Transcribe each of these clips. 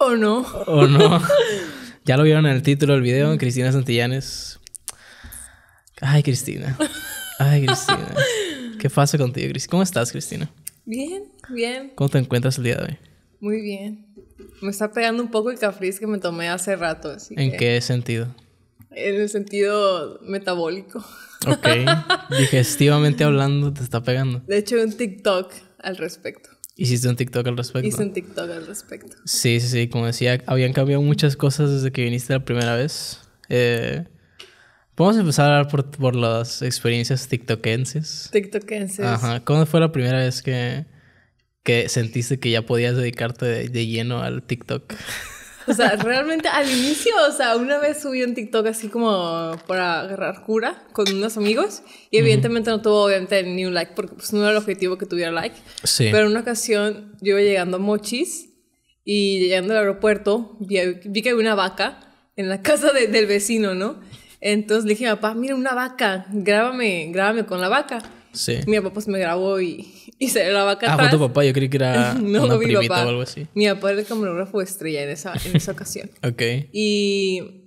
¿O no? ¿O no? ya lo vieron en el título del video, Cristina Santillanes. Ay, Cristina. Ay, Cristina. ¿Qué pasa contigo, Cristina? ¿Cómo estás, Cristina? Bien, bien. ¿Cómo te encuentras el día de hoy? Muy bien. Me está pegando un poco el cafriz que me tomé hace rato. ¿En qué sentido? En el sentido metabólico. Ok. Digestivamente hablando, te está pegando. De hecho, un TikTok al respecto. Hiciste un TikTok al respecto. Hice un TikTok al respecto. Sí, sí, sí. Como decía, habían cambiado muchas cosas desde que viniste la primera vez. Vamos eh, a empezar a hablar por, las experiencias tiktokenses. Tiktokenses. Ajá. ¿Cómo fue la primera vez que, que sentiste que ya podías dedicarte de, de lleno al TikTok? O sea, realmente al inicio, o sea, una vez subí un TikTok así como para agarrar cura con unos amigos y evidentemente no tuvo ni un like porque pues no era el objetivo que tuviera like. Sí. Pero en una ocasión yo iba llegando a Mochis y llegando al aeropuerto vi, que había una vaca en la casa del vecino, ¿no? Entonces le dije a mi papá, mira una vaca, grábame, grábame con la vaca. Sí. Mi papá pues me grabó y, y se la vaca. Ah, fue tu papá, yo creí que era no, una o algo así. Mi papá era el camarógrafo estrella en esa, en esa ocasión. ok. Y.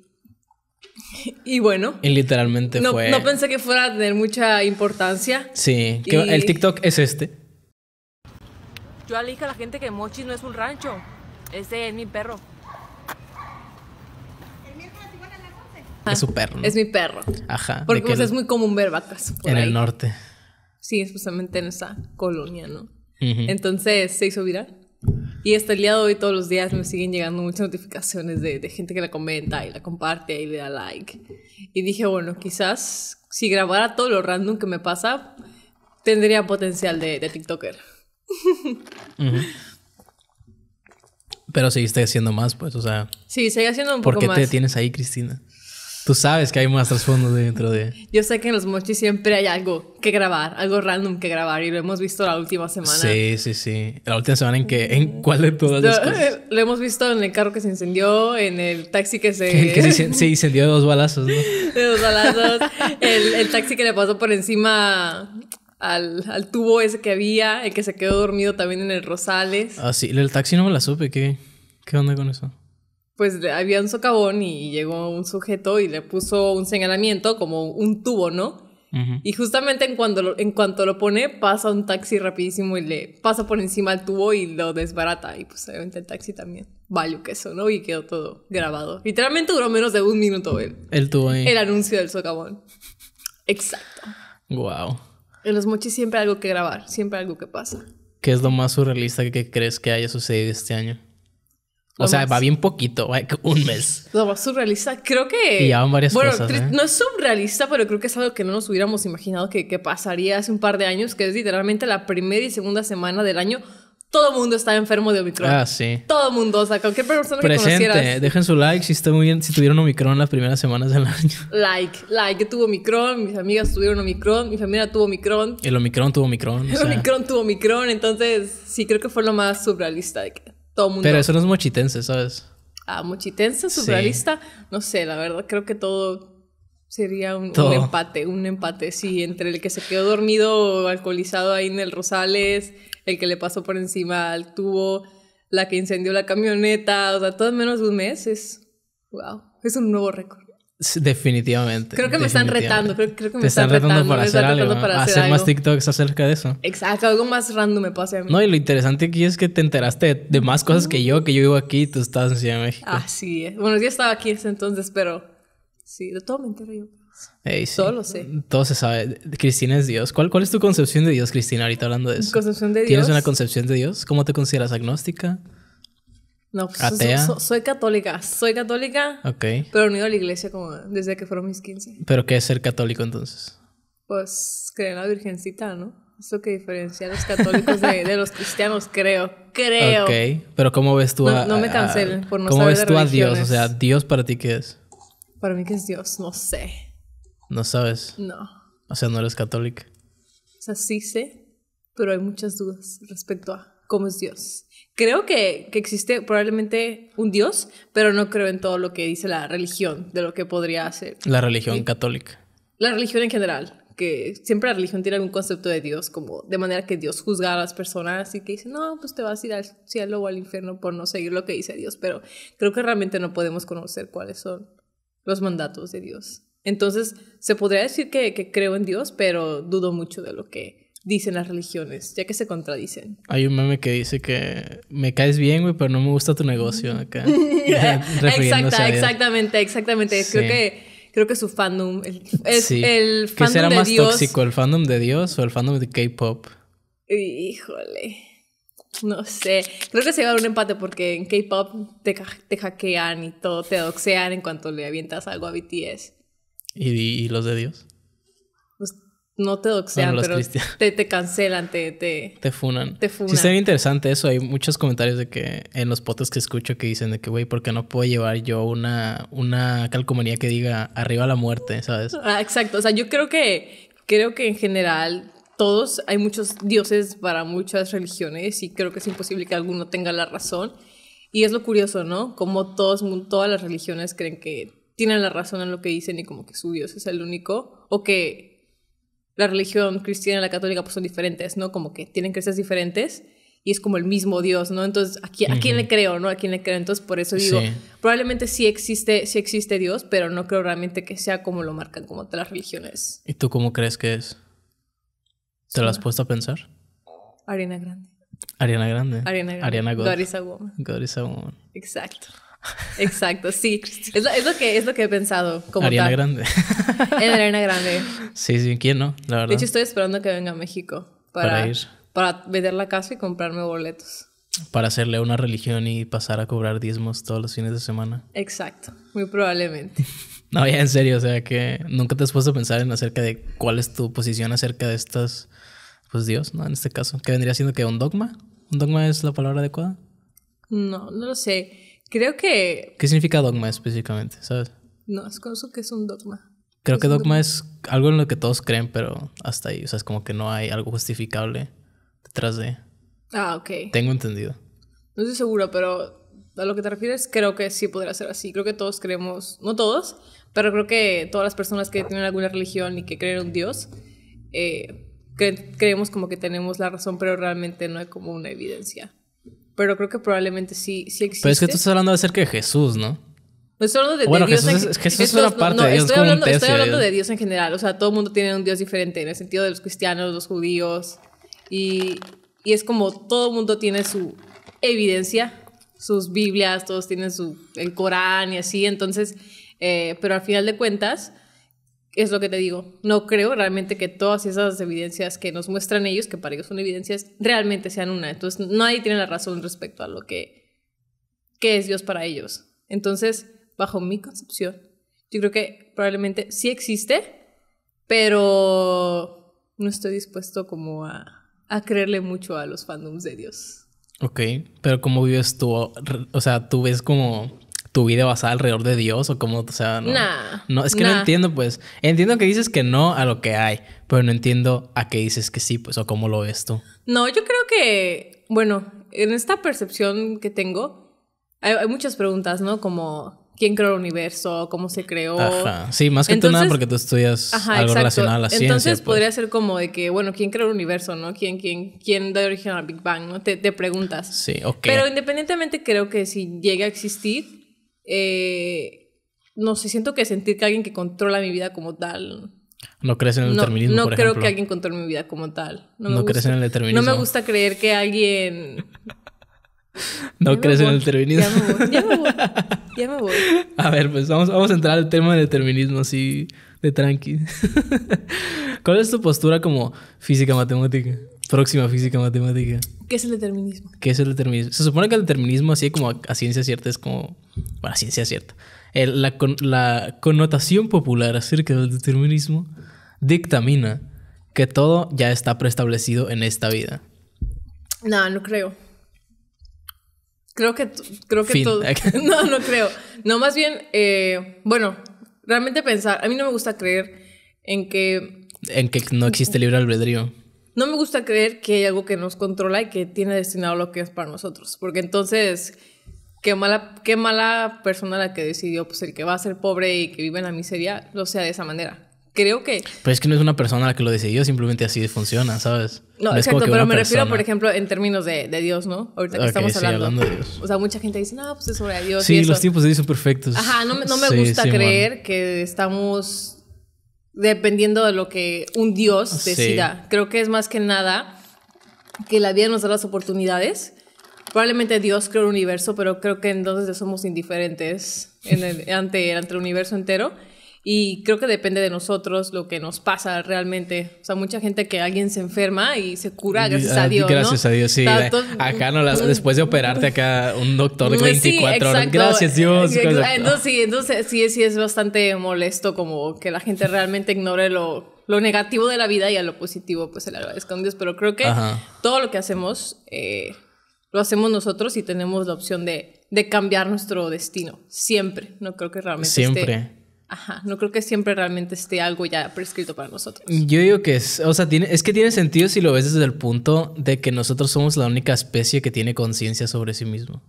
Y bueno. Y literalmente no, fue. No pensé que fuera a tener mucha importancia. Sí. Que El TikTok es este. Yo le a la gente que Mochi no es un rancho. Ese es mi perro. Es su perro. Es mi perro. Ajá. Porque pues, es muy común ver vacas. Por en el norte sí, justamente en esa colonia, ¿no? Entonces se hizo viral. Y hasta el día de hoy todos los días me siguen llegando muchas notificaciones de, gente que la comenta y la comparte y le da like. Y dije, bueno, quizás si grabara todo lo random que me pasa, tendría potencial de, TikToker. Pero seguiste haciendo más, pues, o sea... Sí, seguí haciendo un poco más. ¿Por qué te tienes ahí, Cristina? Tú sabes que hay más trasfondo dentro de... Yo sé que en los mochis siempre hay algo que grabar, algo random que grabar y lo hemos visto la última semana. Sí, sí, sí. La última semana en que... ¿En mm. cuál de todas las lo, hemos visto en el carro que se encendió, en el taxi que se... que se, incendió de dos balazos, ¿no? De dos balazos. el, taxi que le pasó por encima al, tubo ese que había, el que se quedó dormido también en el Rosales. Ah, sí, el taxi no me la supe, ¿qué, qué onda con eso? pues había un socavón y llegó un sujeto y le puso un señalamiento como un tubo, ¿no? Y justamente en cuanto, lo, en cuanto lo pone, pasa un taxi rapidísimo y le pasa por encima el tubo y lo desbarata. Y pues obviamente el taxi también. Vaya que eso, ¿no? Y quedó todo grabado. Literalmente duró menos de un minuto el, el tubo El anuncio del socavón. Exacto. Wow. En los mochis siempre hay algo que grabar, siempre hay algo que pasa. ¿Qué es lo más surrealista que crees que haya sucedido este año? o sea, va bien poquito, un mes. Lo más surrealista, creo que... Y ya van varias bueno, ¿eh? no es surrealista, pero creo que es algo que no nos hubiéramos imaginado que, pasaría hace un par de años, que es literalmente la primera y segunda semana del año todo el mundo estaba enfermo de Omicron. Ah, sí. Todo el mundo, o sea, cualquier persona que conocieras. Dejen su like si, estuvieron muy bien, si tuvieron Omicron las primeras semanas del año. Like, like. tuvo Omicron, mis amigas tuvieron Omicron, mi familia tuvo Omicron. El Omicron tuvo Omicron. El o sea. Omicron tuvo Omicron, entonces sí, creo que fue lo más surrealista de que pero eso no es mochitense, ¿sabes? Ah, mochitense, surrealista. No sé, la verdad, creo que todo sería un, empate, un empate, sí, entre el que se quedó dormido alcoholizado ahí en el Rosales, el que le pasó por encima al tubo, la que incendió la camioneta, o sea, todo en menos de un mes es. ¡Wow! Es un nuevo récord. Definitivamente. Creo que me están retando. Creo, que me están, retando, para hacer algo. Para hacer, más TikToks acerca de eso. Exacto, algo más random me pasa No, y lo interesante aquí es que te enteraste de más cosas que yo, que yo vivo aquí y tú estás en Ciudad México. ah sí, Bueno, yo estaba aquí ese entonces, pero sí, de todo me entero yo. sí. Todo lo sé. se sabe. Cristina es Dios. ¿Cuál, ¿Cuál es tu concepción de Dios, Cristina, ahorita hablando de eso? ¿Tienes una concepción de Dios? ¿Cómo te consideras agnóstica? No, pues soy católica, soy católica. Ok. Pero unido a la iglesia como desde que fueron mis 15. ¿Pero qué es ser católico entonces? Pues creer en la Virgencita, ¿no? Eso que diferencia a los católicos de, los cristianos, creo. Creo. Ok, pero ¿cómo ves tú a... No, me cancelen por no ¿Cómo ves tú a Dios? O sea, ¿Dios para ti qué es? Para mí que es Dios, no sé. ¿No sabes? No. O sea, no eres católica. O sea, sí sé, pero hay muchas dudas respecto a cómo es Dios creo que, existe probablemente un Dios, pero no creo en todo lo que dice la religión, de lo que podría ser. La religión católica. La religión en general, que siempre la religión tiene algún concepto de Dios, como de manera que Dios juzga a las personas y que dice, no, pues te vas a ir al cielo o al infierno por no seguir lo que dice Dios, pero creo que realmente no podemos conocer cuáles son los mandatos de Dios. Entonces, se podría decir que, que creo en Dios, pero dudo mucho de lo que dicen las religiones, ya que se contradicen. Hay un meme que dice que me caes bien, güey, pero no me gusta tu negocio acá. Exacta, exactamente, exactamente. Creo que creo que su fandom es el fandom ¿Qué será más tóxico, el fandom de Dios o el fandom de K-pop? Híjole. No sé, creo que se va a dar un empate porque en K-pop te, hackean y todo, te doxean en cuanto le avientas algo a BTS. y los de Dios? no te doxean, pero te, cancelan, te, te, te... funan. Te Sí, está interesante eso. Hay muchos comentarios de que en los potos que escucho que dicen de que, güey, ¿por qué no puedo llevar yo una, una calcomanía que diga arriba la muerte, sabes? Ah, exacto. O sea, yo creo que, creo que en general todos, hay muchos dioses para muchas religiones y creo que es imposible que alguno tenga la razón. Y es lo curioso, ¿no? Como todos, todas las religiones creen que tienen la razón en lo que dicen y como que su dios es el único o que la religión cristiana y la católica pues son diferentes, ¿no? Como que tienen creencias diferentes y es como el mismo Dios, ¿no? Entonces, ¿a quién, ¿a quién le creo, no? ¿A quién le creo? Entonces, por eso digo, probablemente sí existe, sí existe Dios, pero no creo realmente que sea como lo marcan como otras religiones. ¿Y tú cómo crees que es? ¿Te lo has puesto a pensar? Ariana Grande. Ariana Grande. Ariana Grande. Ariana God. God is a woman. God is a woman. Exacto. Exacto, sí. Es lo, que, es lo que he pensado. Como Ariana Grande. En Grande. Sí, sí, ¿quién no? De hecho, estoy esperando que venga a México para, ir. Para vender la casa y comprarme boletos. Para hacerle una religión y pasar a cobrar diezmos todos los fines de semana. Exacto, muy probablemente. no, ya en serio, o sea que nunca te has puesto a pensar en acerca de cuál es tu posición acerca de estas, pues Dios, ¿no? En este caso, ¿qué vendría siendo que un dogma. ¿Un dogma es la palabra adecuada? No, no lo sé. Creo que... ¿Qué significa dogma específicamente? ¿Sabes? No, es con que es un dogma. Creo que dogma, es algo en lo que todos creen, pero hasta ahí. O sea, es como que no hay algo justificable detrás de... Ah, ok. Tengo entendido. No estoy seguro, pero a lo que te refieres, creo que sí podría ser así. Creo que todos creemos, no todos, pero creo que todas las personas que tienen alguna religión y que creen en Dios, eh, creemos como que tenemos la razón, pero realmente no hay como una evidencia. Pero creo que probablemente sí, sí existe. Pero es que tú estás hablando acerca de Jesús, ¿no? No pues estoy hablando de, Dios Jesús, Jesús una parte no, de Dios. Estoy hablando, estoy hablando de Dios en general. O sea, todo el mundo tiene un Dios diferente en el sentido de los cristianos, los judíos. Y, y es como todo el mundo tiene su evidencia, sus Biblias, todos tienen su, el Corán y así. Entonces, eh, pero al final de cuentas, es lo que te digo. No creo realmente que todas esas evidencias que nos muestran ellos, que para ellos son evidencias, realmente sean una. Entonces, nadie tiene la razón respecto a lo que, es Dios para ellos. Entonces, bajo mi concepción, yo creo que probablemente sí existe, pero no estoy dispuesto como a, a creerle mucho a los fandoms de Dios. Ok, pero ¿cómo vives tú? O sea, tú ves como tu vida basada alrededor de Dios o cómo, o sea, no. es que no entiendo, pues. Entiendo que dices que no a lo que hay, pero no entiendo a qué dices que sí, pues, o cómo lo ves tú. No, yo creo que, bueno, en esta percepción que tengo, hay, muchas preguntas, ¿no? Como, ¿quién creó el universo? ¿Cómo se creó? Ajá. Sí, más que nada porque tú estudias algo relacionado a la ciencia. Entonces pues. podría ser como de que, bueno, ¿quién creó el universo, no? ¿Quién, quién, quién da origen al Big Bang, no? Te, te preguntas. Sí, ok. Pero independientemente creo que si llega a existir, eh, no sé, siento que sentir que alguien que controla mi vida como tal. No crees en el determinismo. No, creo que alguien controle mi vida como tal. No, me crees en el determinismo. No me gusta creer que alguien. no crees en el determinismo. Ya me, voy, ya me voy. Ya me voy. A ver, pues vamos, vamos a entrar al tema del determinismo, así de tranqui. ¿Cuál es tu postura como física matemática? Próxima física matemática. ¿Qué es el determinismo? ¿Qué es el determinismo? Se supone que el determinismo, así como a, ciencia cierta, es como. Bueno, a ciencia cierta. la, la connotación popular acerca del determinismo dictamina que todo ya está preestablecido en esta vida. No, no creo. Creo que, creo todo. No, no creo. No, más bien, eh, bueno, realmente pensar. A mí no me gusta creer en que. En que no existe libre albedrío no me gusta creer que hay algo que nos controla y que tiene destinado lo que es para nosotros, porque entonces qué mala, qué mala persona la que decidió, pues el que va a ser pobre y que vive en la miseria, lo sea de esa manera. Creo que... Pero es que no es una persona la que lo decidió, simplemente así funciona, ¿sabes? No, no exacto, pero me refiero, por ejemplo, en términos de, Dios, ¿no? Ahorita que estamos hablando. hablando de Dios. O sea, mucha gente dice, no, pues es sobre Dios. Sí, los tiempos de Dios son perfectos. Ajá, no, me gusta creer que estamos dependiendo de lo que un Dios decida. Creo que es más que nada que la vida nos da las oportunidades. Probablemente Dios creó el universo, pero creo que entonces somos indiferentes ante el universo entero. Y creo que depende de nosotros lo que nos pasa realmente. O sea, mucha gente que alguien se enferma y se cura gracias ah, a Dios. Gracias a Dios, sí. Acá no las, después de operarte acá un doctor 24 pues horas. Gracias Dios. Entonces sí, entonces sí, sí es bastante molesto como que la gente realmente ignore lo, lo negativo de la vida y a lo positivo pues se le agradezca a Dios. Pero creo que todo lo que hacemos eh, lo hacemos nosotros y tenemos la opción de, de cambiar nuestro destino. Siempre. No creo que realmente. Siempre. Ajá, no creo que siempre realmente esté algo ya prescrito para nosotros. Yo digo que es, o sea, tiene, es que tiene sentido si lo ves desde el punto de que nosotros somos la única especie que tiene conciencia sobre sí mismo.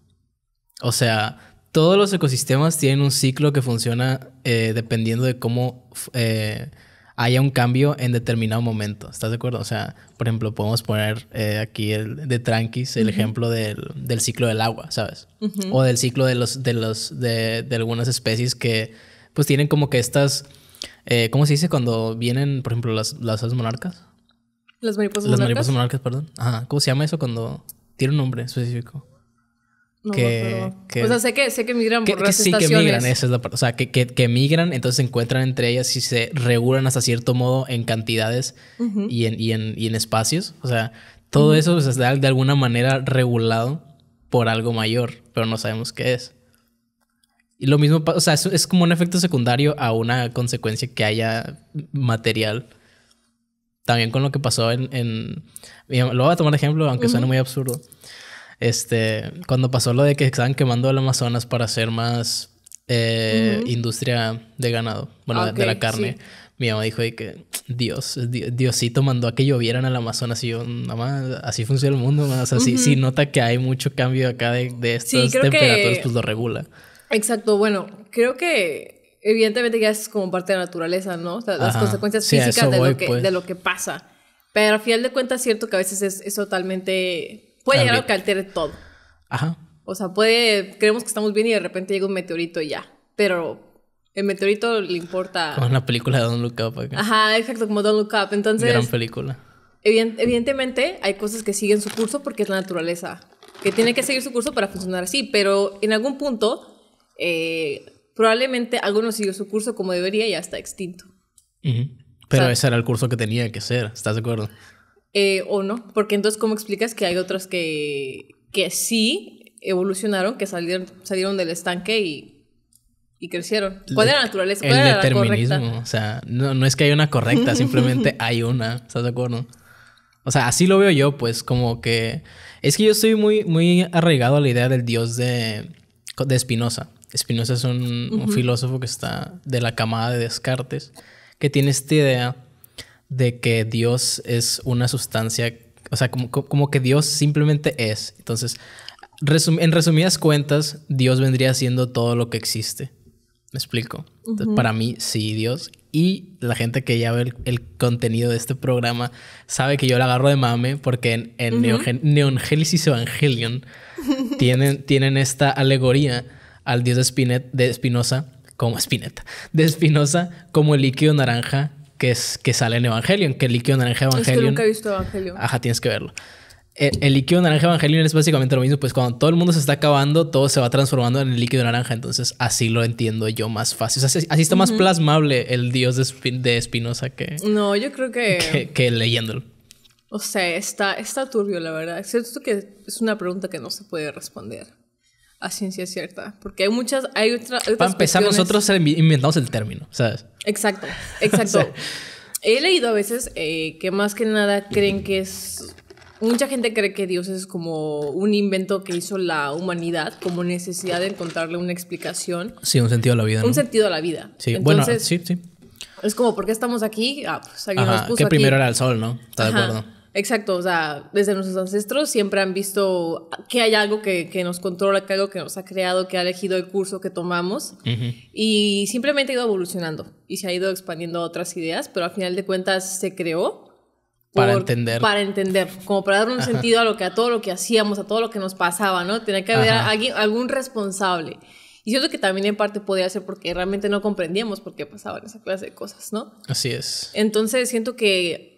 O sea, todos los ecosistemas tienen un ciclo que funciona eh, dependiendo de cómo eh, haya un cambio en determinado momento. ¿Estás de acuerdo? O sea, por ejemplo, podemos poner eh, aquí el, de Tranquis el ejemplo del, ciclo del agua, ¿sabes? O del ciclo de, los, de, los, de algunas especies que pues tienen como que estas, eh, ¿cómo se dice? Cuando vienen, por ejemplo, las, las monarcas. Las mariposas monarcas. Las mariposas monarcas, perdón. Ajá, ¿cómo se llama eso cuando tiene un nombre específico? No, que, no, o sea, sé que, sé que migran que, por que las sí, que migran, esa es la parte. O sea, que, que, migran, entonces se encuentran entre ellas y se regulan hasta cierto modo en cantidades y, en, en, en, espacios. O sea, todo eso se de, alguna manera regulado por algo mayor, pero no sabemos qué es. Y lo mismo, o sea, es, como un efecto secundario a una consecuencia que haya material. También con lo que pasó en... en lo voy a tomar de ejemplo, aunque suene muy absurdo. Este, cuando pasó lo de que estaban quemando el Amazonas para hacer más eh, industria de ganado, bueno, de, la carne. Mi mamá dijo de que Dios, Diosito mandó a que llovieran al Amazonas y yo, más así funciona el mundo, más o sea, si, nota que hay mucho cambio acá de, de estas temperaturas, pues lo regula. Exacto, bueno, creo que evidentemente ya es como parte de la naturaleza, ¿no? O sea, las consecuencias físicas pues. de, lo que, pasa. Pero al final de cuentas es cierto que a veces es, totalmente... Puede llegar a que altere todo. Ajá. O sea, puede... Creemos que estamos bien y de repente llega un meteorito y ya. Pero el meteorito le importa. Como una película de Don't Look Up. Ajá, exacto, como Don't Look Up. Entonces. Gran película. evidentemente hay cosas que siguen su curso porque es la naturaleza. Que tiene que seguir su curso para funcionar así. Pero en algún punto eh, probablemente alguno siguió su curso como debería y ya está extinto. Pero ese era el curso que tenía que ser, ¿estás de acuerdo? Eh, o no, porque entonces, ¿cómo explicas que hay otros que, que sí evolucionaron, que salieron, salieron del estanque y, crecieron? ¿Cuál era la naturaleza? el determinismo, o sea, no, es que haya una correcta, simplemente hay una, ¿estás de acuerdo? O sea, así lo veo yo, pues como que... Es que yo estoy muy, muy arraigado a la idea del dios de, de Spinoza. Spinoza es un, filósofo que está de la camada de Descartes, que tiene esta idea de que Dios es una sustancia, o sea, como, como que Dios simplemente es. Entonces, en resumidas cuentas, Dios vendría siendo todo lo que existe. ¿Me explico? para mí, sí, Dios. Y la gente que ya ve el, contenido de este programa sabe que yo la agarro de mame porque en, Neon... Evangelion tienen, tienen esta alegoría al dios de, Spinet, de Spinoza, como Spinetta, de Spinoza como el líquido naranja que, es, que sale en Evangelion, que el líquido naranja Evangelion... Es que nunca he visto Evangelion. Ajá, tienes que verlo. Eh, el, líquido naranja Evangelion es básicamente lo mismo, pues cuando todo el mundo se está acabando, todo se va transformando en el líquido naranja, entonces así lo entiendo yo más fácil. así, está más plasmable el dios de Espinosa que... No, yo creo que... Que, leyéndolo. O sea, está, está turbio, la verdad. cierto que es una pregunta que no se puede responder a ciencia cierta. Porque hay muchas, hay Para empezar, nosotros inventamos el término, ¿sabes? Exacto, exacto. He leído a veces eh, que más que nada creen que es... Mucha gente cree que Dios es como un invento que hizo la humanidad, como necesidad de encontrarle una explicación. Sí, un sentido a la vida. Un sentido a la vida. Sí, bueno, sí, sí. Es como, ¿por qué estamos aquí? Ah, pues alguien nos puso que primero era el sol, ¿no? Está de acuerdo. Exacto, o sea, desde nuestros ancestros siempre han visto que hay algo que, nos controla, que algo que nos ha creado, que ha elegido el curso que tomamos y simplemente ha ido evolucionando y se ha ido expandiendo a otras ideas, pero al final de cuentas se creó. para entender. Para entender, como para dar un sentido a, lo que, a todo lo que hacíamos, a todo lo que nos pasaba, ¿no? Tenía que haber alguien, algún responsable. Y siento que también en parte podía ser porque realmente no comprendíamos por qué pasaban esa clase de cosas, ¿no? Así es. Entonces siento que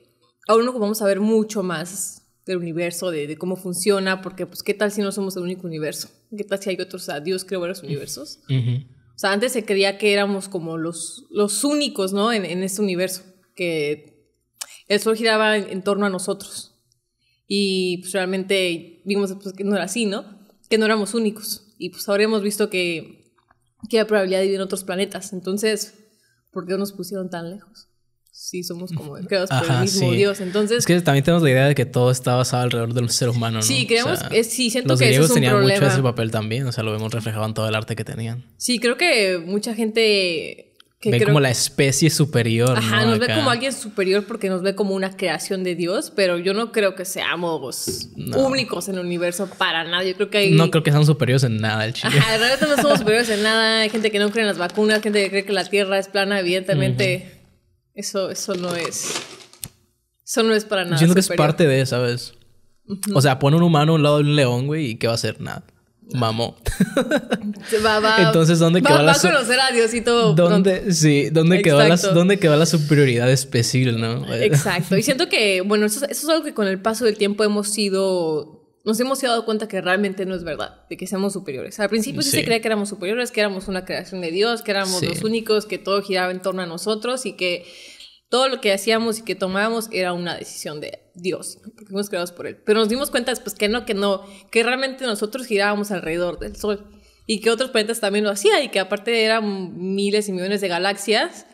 aún no vamos a ver mucho más del universo, de, cómo funciona, porque pues qué tal si no somos el único universo, qué tal si hay otros, o sea, Dios creó varios universos. O sea, antes se creía que éramos como los, los únicos, ¿no? En, en este universo, que el sol giraba en, torno a nosotros. Y pues realmente vimos pues, que no era así, ¿no? Que no éramos únicos. Y pues ahora hemos visto que, que hay probabilidad de vivir en otros planetas. Entonces, ¿por qué nos pusieron tan lejos? sí somos como creados por el mismo Dios. Entonces, es que también tenemos la idea de que todo está basado alrededor del ser humano. ¿no? Sí, creemos, sí, siento que eso es un tenían mucho ese papel también, o sea, lo vemos reflejado en todo el arte que tenían. Sí, creo que mucha gente ve como la especie superior. Ajá, nos ve como alguien superior porque nos ve como una creación de Dios, pero yo no creo que seamos únicos en el universo para nada. Yo creo que No creo que sean superiores en nada el chico. Ajá, realmente no somos superiores en nada. Hay gente que no cree en las vacunas, gente que cree que la Tierra es plana, evidentemente. Eso, eso no es. Eso no es para nada. Siento que es parte de, ¿sabes? O sea, pone un humano a un lado de un león, güey, y ¿qué va a hacer? Nada. Mamó. Va, va, Entonces, ¿dónde va, la... Va a conocer a ¿Dónde, Sí, ¿dónde quedó, la, ¿dónde la, superioridad especial, no? Exacto. Y siento que, bueno, eso, es algo que con el paso del tiempo hemos sido nos hemos dado cuenta que realmente no es verdad, de que seamos superiores. Al principio sí, se creía que éramos superiores, que éramos una creación de Dios, que éramos los únicos, que todo giraba en torno a nosotros y que todo lo que hacíamos y que tomábamos era una decisión de Dios, porque fuimos creados por Él. Pero nos dimos cuenta después que no, que no, que realmente nosotros girábamos alrededor del Sol y que otros planetas también lo hacían y que aparte eran miles y millones de galaxias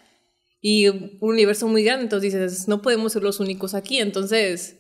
y un universo muy grande. Entonces dices, no podemos ser los únicos aquí. Entonces,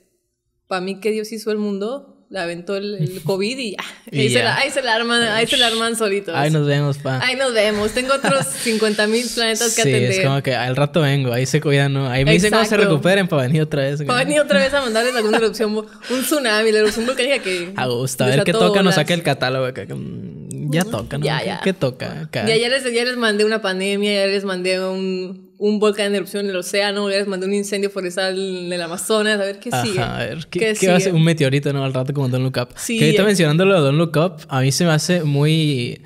para mí que Dios hizo el mundo, la aventó el, COVID y, ah, ya. Se la, ahí, se la, arman, ahí se la arman solitos. Ahí nos vemos, pa. Ahí nos vemos. Tengo otros 50 mil planetas que atender. Sí, es como que al rato vengo, ahí se cuidan, ¿no? Ahí me dicen cómo se recuperen para venir otra vez. Para venir otra vez a mandarles alguna erupción, un tsunami, la erupción volcánica que... A gusto, a ver qué toca, nos saque el catálogo. Mm, ya toca, ¿no? Ya, ya. ¿Qué toca? Ya, les, ya les mandé una pandemia, ya les mandé un un volcán en erupción en el océano, un incendio forestal en el Amazonas, a ver qué sigue. a ver, ¿qué, ¿qué, va a ser? Un meteorito, ¿no? Al rato como Don Look Up. Sí, que ahorita mencionándolo de Don Look Up, a mí se me hace muy...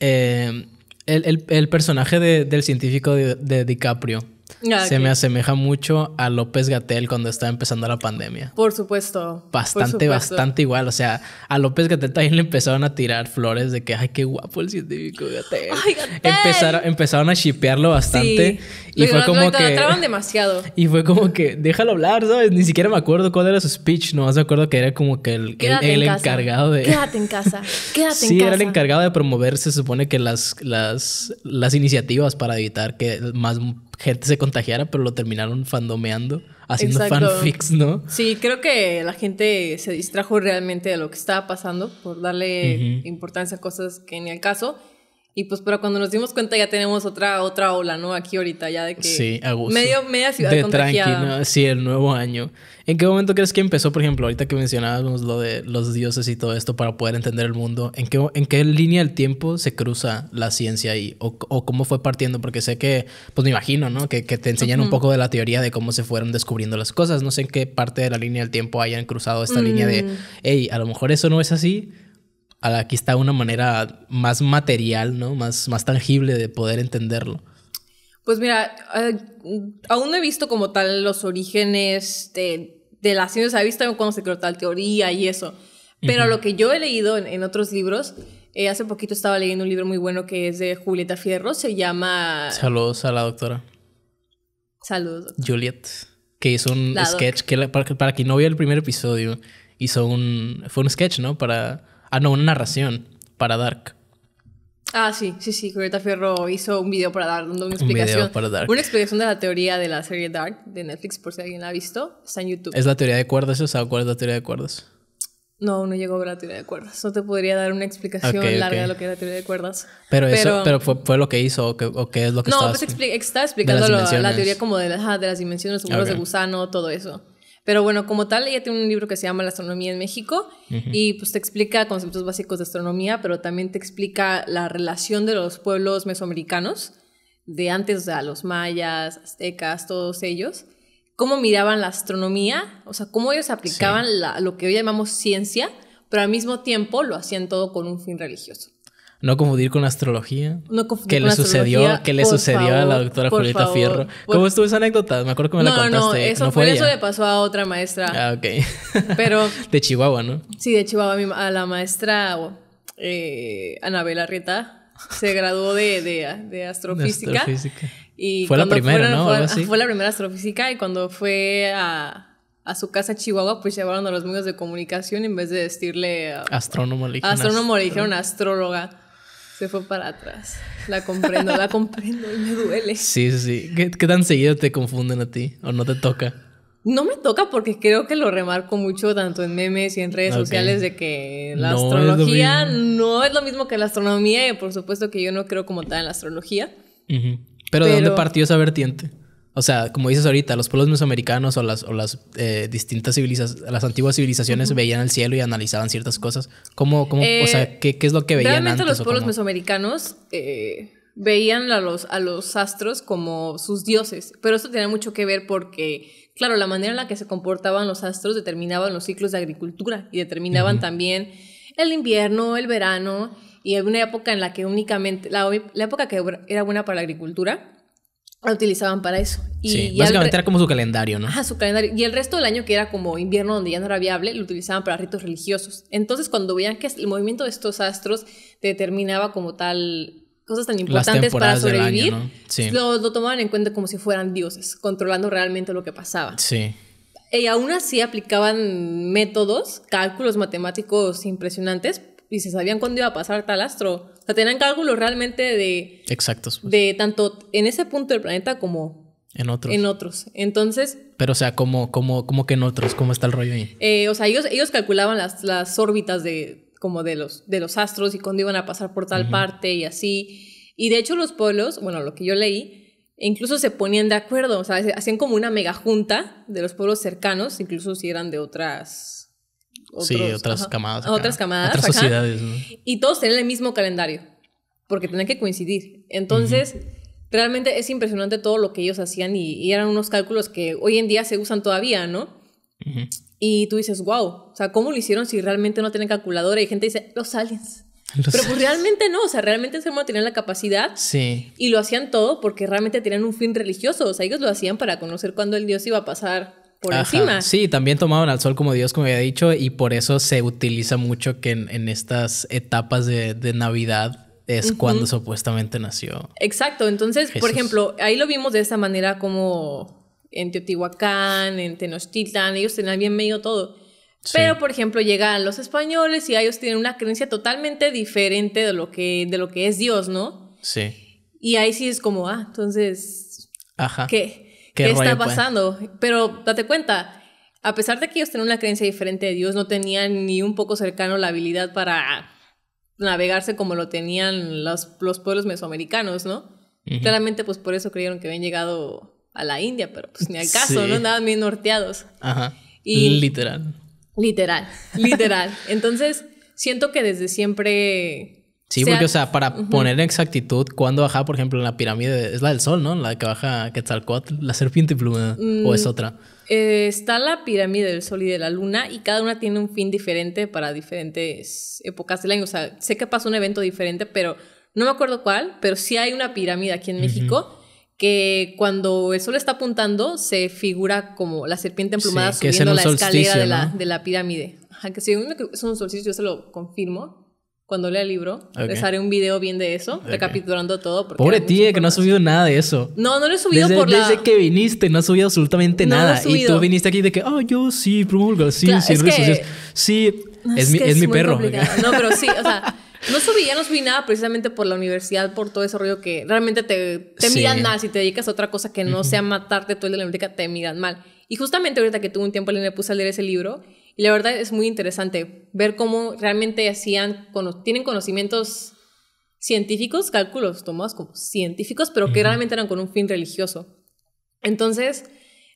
Eh, el, el, el, personaje de, del científico de DiCaprio. Ah, se me asemeja mucho a López Gatel cuando estaba empezando la pandemia. Por supuesto. Bastante, bastante igual. O sea, a López Gatel también le empezaron a tirar flores de que, ay, qué guapo el científico Gatel. Empezaron, empezaron a shipearlo bastante. Y fue como lo, que. demasiado. Y fue como que, déjalo hablar, ¿sabes? Ni siquiera me acuerdo cuál era su speech. No más me acuerdo que era como que el, encargado de. Quédate en casa. Quédate en casa. Sí, era el encargado de promover, se supone que las, las, las iniciativas para evitar que más gente se contagiara, pero lo terminaron fandomeando, haciendo fanfics, ¿no? Sí, creo que la gente se distrajo realmente de lo que estaba pasando por darle importancia a cosas que ni al caso. Y pues, pero cuando nos dimos cuenta ya tenemos otra, otra ola, ¿no? Aquí ahorita, ya de que... Sí, Medio, media ciudad contagiada. Sí, el nuevo año. ¿En qué momento crees que empezó, por ejemplo, ahorita que mencionábamos lo de los dioses y todo esto para poder entender el mundo? ¿En qué, en qué línea del tiempo se cruza la ciencia ahí? O, cómo fue partiendo? Porque sé que, pues me imagino, ¿no? Que, te enseñan un poco de la teoría de cómo se fueron descubriendo las cosas. No sé en qué parte de la línea del tiempo hayan cruzado esta línea de, mm. hey, a lo mejor eso no es así, aquí está una manera más material, ¿no? Más, más tangible de poder entenderlo. Pues mira, eh, aún no he visto como tal los orígenes de de la ciencia se ha visto cuando se corta la teoría y eso. Pero lo que yo he leído en, otros libros, eh, hace poquito estaba leyendo un libro muy bueno que es de Julieta Fierro, se llama... Saludos a la doctora. Saludos. Doctora. Juliet, que hizo un sketch, que para, para, quien no vio el primer episodio, hizo un... Fue un sketch, ¿no? Para... Ah, no, una narración para Dark. Ah, sí, sí, sí. Greta Fierro hizo un video para dar una explicación. Un una explicación de la teoría de la serie Dark de Netflix, por si alguien la ha visto. Está en YouTube. ¿Es la teoría de cuerdas o sea cuál es la teoría de cuerdas? No, no llegó a la teoría de cuerdas. No te podría dar una explicación larga de lo que es la teoría de cuerdas. Pero, eso pero fue, lo que hizo o, qué es lo que No, estaba pues está explicando la teoría como de, las, de las dimensiones, los okay. de gusano, todo eso. Pero bueno, como tal, ella tiene un libro que se llama La astronomía en México y pues te explica conceptos básicos de astronomía, pero también te explica la relación de los pueblos mesoamericanos, de antes, a los mayas, aztecas, todos ellos, cómo miraban la astronomía, o sea, cómo ellos aplicaban lo que hoy llamamos ciencia, pero al mismo tiempo lo hacían todo con un fin religioso. No confundir con astrología. No que le sucedió, que le sucedió a la doctora Julieta Fierro. ¿Cómo estuvo esa anécdota? Me acuerdo que me la contaste. No, eso, fue, eso le pasó a otra maestra. Ah, ok. Pero... de Chihuahua, ¿no? Sí, de Chihuahua. A la maestra eh, Anabela Rita se graduó de, de, astrofísica. Y fue la primera, ¿no? Fue, la primera astrofísica y cuando fue a su casa Chihuahua, pues llevaron a los medios de comunicación en vez de decirle... astrónomo le dijeron astróloga. Se fue para atrás. La comprendo, la comprendo y me duele. Sí, sí, ¿Qué, tan seguido te confunden a ti o no te toca? No me toca porque creo que lo remarco mucho tanto en memes y en redes sociales de que la astrología no es lo mismo que la astronomía y por supuesto que yo no creo como tal en la astrología. ¿Pero, ¿Pero de dónde partió esa vertiente? O sea, como dices ahorita, los pueblos mesoamericanos o las, las eh, distintas civilizaciones, las antiguas civilizaciones veían el cielo y analizaban ciertas cosas. ¿Cómo, cómo o sea, eh, ¿qué, es lo que veían realmente los pueblos mesoamericanos eh, veían a los, a los astros como sus dioses, pero eso tiene mucho que ver porque, claro, la manera en la que se comportaban los astros determinaban los ciclos de agricultura y determinaban también el invierno, el verano y una época en la que únicamente, la época que era buena para la agricultura lo utilizaban para eso. Y básicamente era como su calendario, ¿no? ah su calendario. Y el resto del año, que era como invierno donde ya no era viable, lo utilizaban para ritos religiosos. Entonces, cuando veían que el movimiento de estos astros determinaba como tal cosas tan importantes para sobrevivir, lo, lo, tomaban en cuenta como si fueran dioses, controlando realmente lo que pasaba. Sí. Y aún así aplicaban métodos, cálculos matemáticos impresionantes y se sabían cuándo iba a pasar tal astro. O sea, tenían cálculos realmente de... Exactos. Pues. De tanto en ese punto del planeta como... En otros. En otros. Entonces... Pero o sea, ¿cómo, cómo, cómo que en otros? ¿Cómo está el rollo ahí? Eh, o sea, ellos, ellos calculaban las, las órbitas de, como de, los, de los astros y cuándo iban a pasar por tal parte y así. Y de hecho los pueblos, bueno, lo que yo leí, incluso se ponían de acuerdo, o sea, hacían como una mega junta de los pueblos cercanos, incluso si eran de otras sí, otras camadas. otras camadas. Otras sociedades. ¿no? Y todos tienen el mismo calendario, porque tenían que coincidir. Entonces, realmente es impresionante todo lo que ellos hacían y, eran unos cálculos que hoy en día se usan todavía, ¿no? Y tú dices, wow, o sea, ¿cómo lo hicieron si realmente no tienen calculadora? Y gente dice, los aliens. Pero pues realmente no, o sea, realmente el ser humano tenía la capacidad. Sí. Y lo hacían todo porque realmente tenían un fin religioso, o sea, ellos lo hacían para conocer cuándo el Dios iba a pasar por encima. Sí, también tomaban al sol como Dios, como había dicho, y por eso se utiliza mucho que en, estas etapas de, Navidad es cuando supuestamente nació. Exacto, entonces, por ejemplo, ahí lo vimos de esta manera como en Teotihuacán, en Tenochtitlan, ellos tenían bien medio todo. Pero, por ejemplo, llegan los españoles y ellos tienen una creencia totalmente diferente de lo que, de lo que es Dios, ¿no? Sí. Y ahí sí es como, ah, entonces, Ajá. ¿qué? qué, está pues? pasando. Pero date cuenta, a pesar de que ellos tenían una creencia diferente de Dios, no tenían ni un poco cercano la habilidad para navegarse como lo tenían los, los pueblos mesoamericanos, ¿no? Claramente, pues por eso creyeron que habían llegado a la India, pero pues ni al caso, ¿no? Nada bien norteados. Ajá. Y, literal. Literal, literal. Entonces, siento que desde siempre Sí, porque, o sea, para poner en exactitud cuándo bajaba, por ejemplo, en la pirámide, es la del sol, ¿no? La que baja Quetzalcóatl, la serpiente emplumada, o es mm, otra. Eh, está la pirámide del sol y de la luna, y cada una tiene un fin diferente para diferentes épocas del año. O sea, sé que pasa un evento diferente, pero no me acuerdo cuál, pero sí hay una pirámide aquí en México. Que cuando el sol está apuntando, se figura como la serpiente emplumada subiendo la escalera de, la, de la pirámide. Ajá, que es un solsticio, yo se lo confirmo cuando lea el libro. Les haré un video bien de eso, recapitulando todo. Pobre tía, que no ha subido nada de eso. No, no lo he subido por la... Desde que viniste, no ha subido absolutamente nada. Y tú viniste aquí de que, Ah, yo sí, promulgo, sí, sí, es Sí, es, mi, es, mi perro. No, pero sí, o sea... No subí, ya no subí nada precisamente por la universidad, por todo ese rollo que realmente te, te miran mal. Si te dedicas a otra cosa que no sea matarte todo el de la biblioteca, te miran mal. Y justamente ahorita que tuve un tiempo le me puse a leer ese libro y la verdad es muy interesante ver cómo realmente hacían, tienen conocimientos científicos, cálculos tomados como científicos, pero que realmente eran con un fin religioso. Entonces,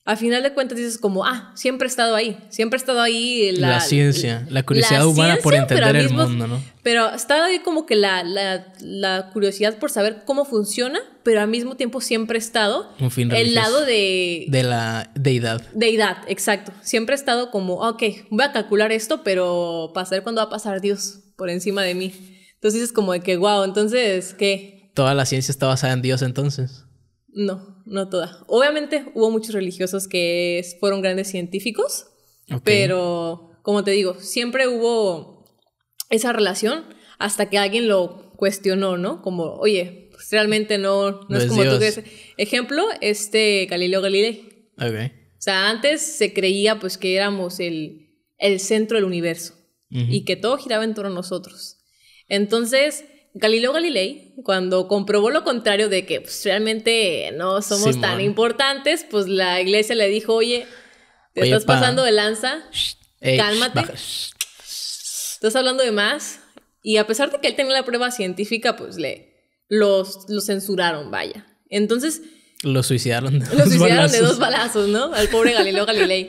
a final de cuentas dices como, ah, siempre he estado ahí, siempre he estado ahí. La, la ciencia, la curiosidad humana por entender el mundo, ¿no? Pero está ahí como que la, curiosidad por saber cómo funciona, pero al mismo tiempo siempre he estado el lado de... De la deidad. Deidad, exacto. Siempre he estado como, ah, ok, voy a calcular esto, pero para saber cuándo va a pasar Dios por encima de mí. Entonces dices como de que, wow, entonces, ¿qué? ¿Toda la ciencia está basada en Dios entonces? No no toda. Obviamente hubo muchos religiosos que fueron grandes científicos, pero como te digo, siempre hubo esa relación hasta que alguien lo cuestionó, ¿no? Como, oye, pues, realmente no, es, como tú crees. Ejemplo, este Galileo Galilei. Okay. O sea, antes se creía pues que éramos el, el centro del universo y que todo giraba en torno a nosotros. Entonces, Galileo Galilei, cuando comprobó lo contrario de que pues, realmente no somos tan importantes, pues la iglesia le dijo, oye, te estás pasando de lanza, cálmate, estás hablando de más. Y a pesar de que él tenía la prueba científica, pues le los, censuraron, vaya. Entonces... Lo suicidaron. De lo suicidaron de dos balazos, ¿no? Al pobre Galileo Galilei.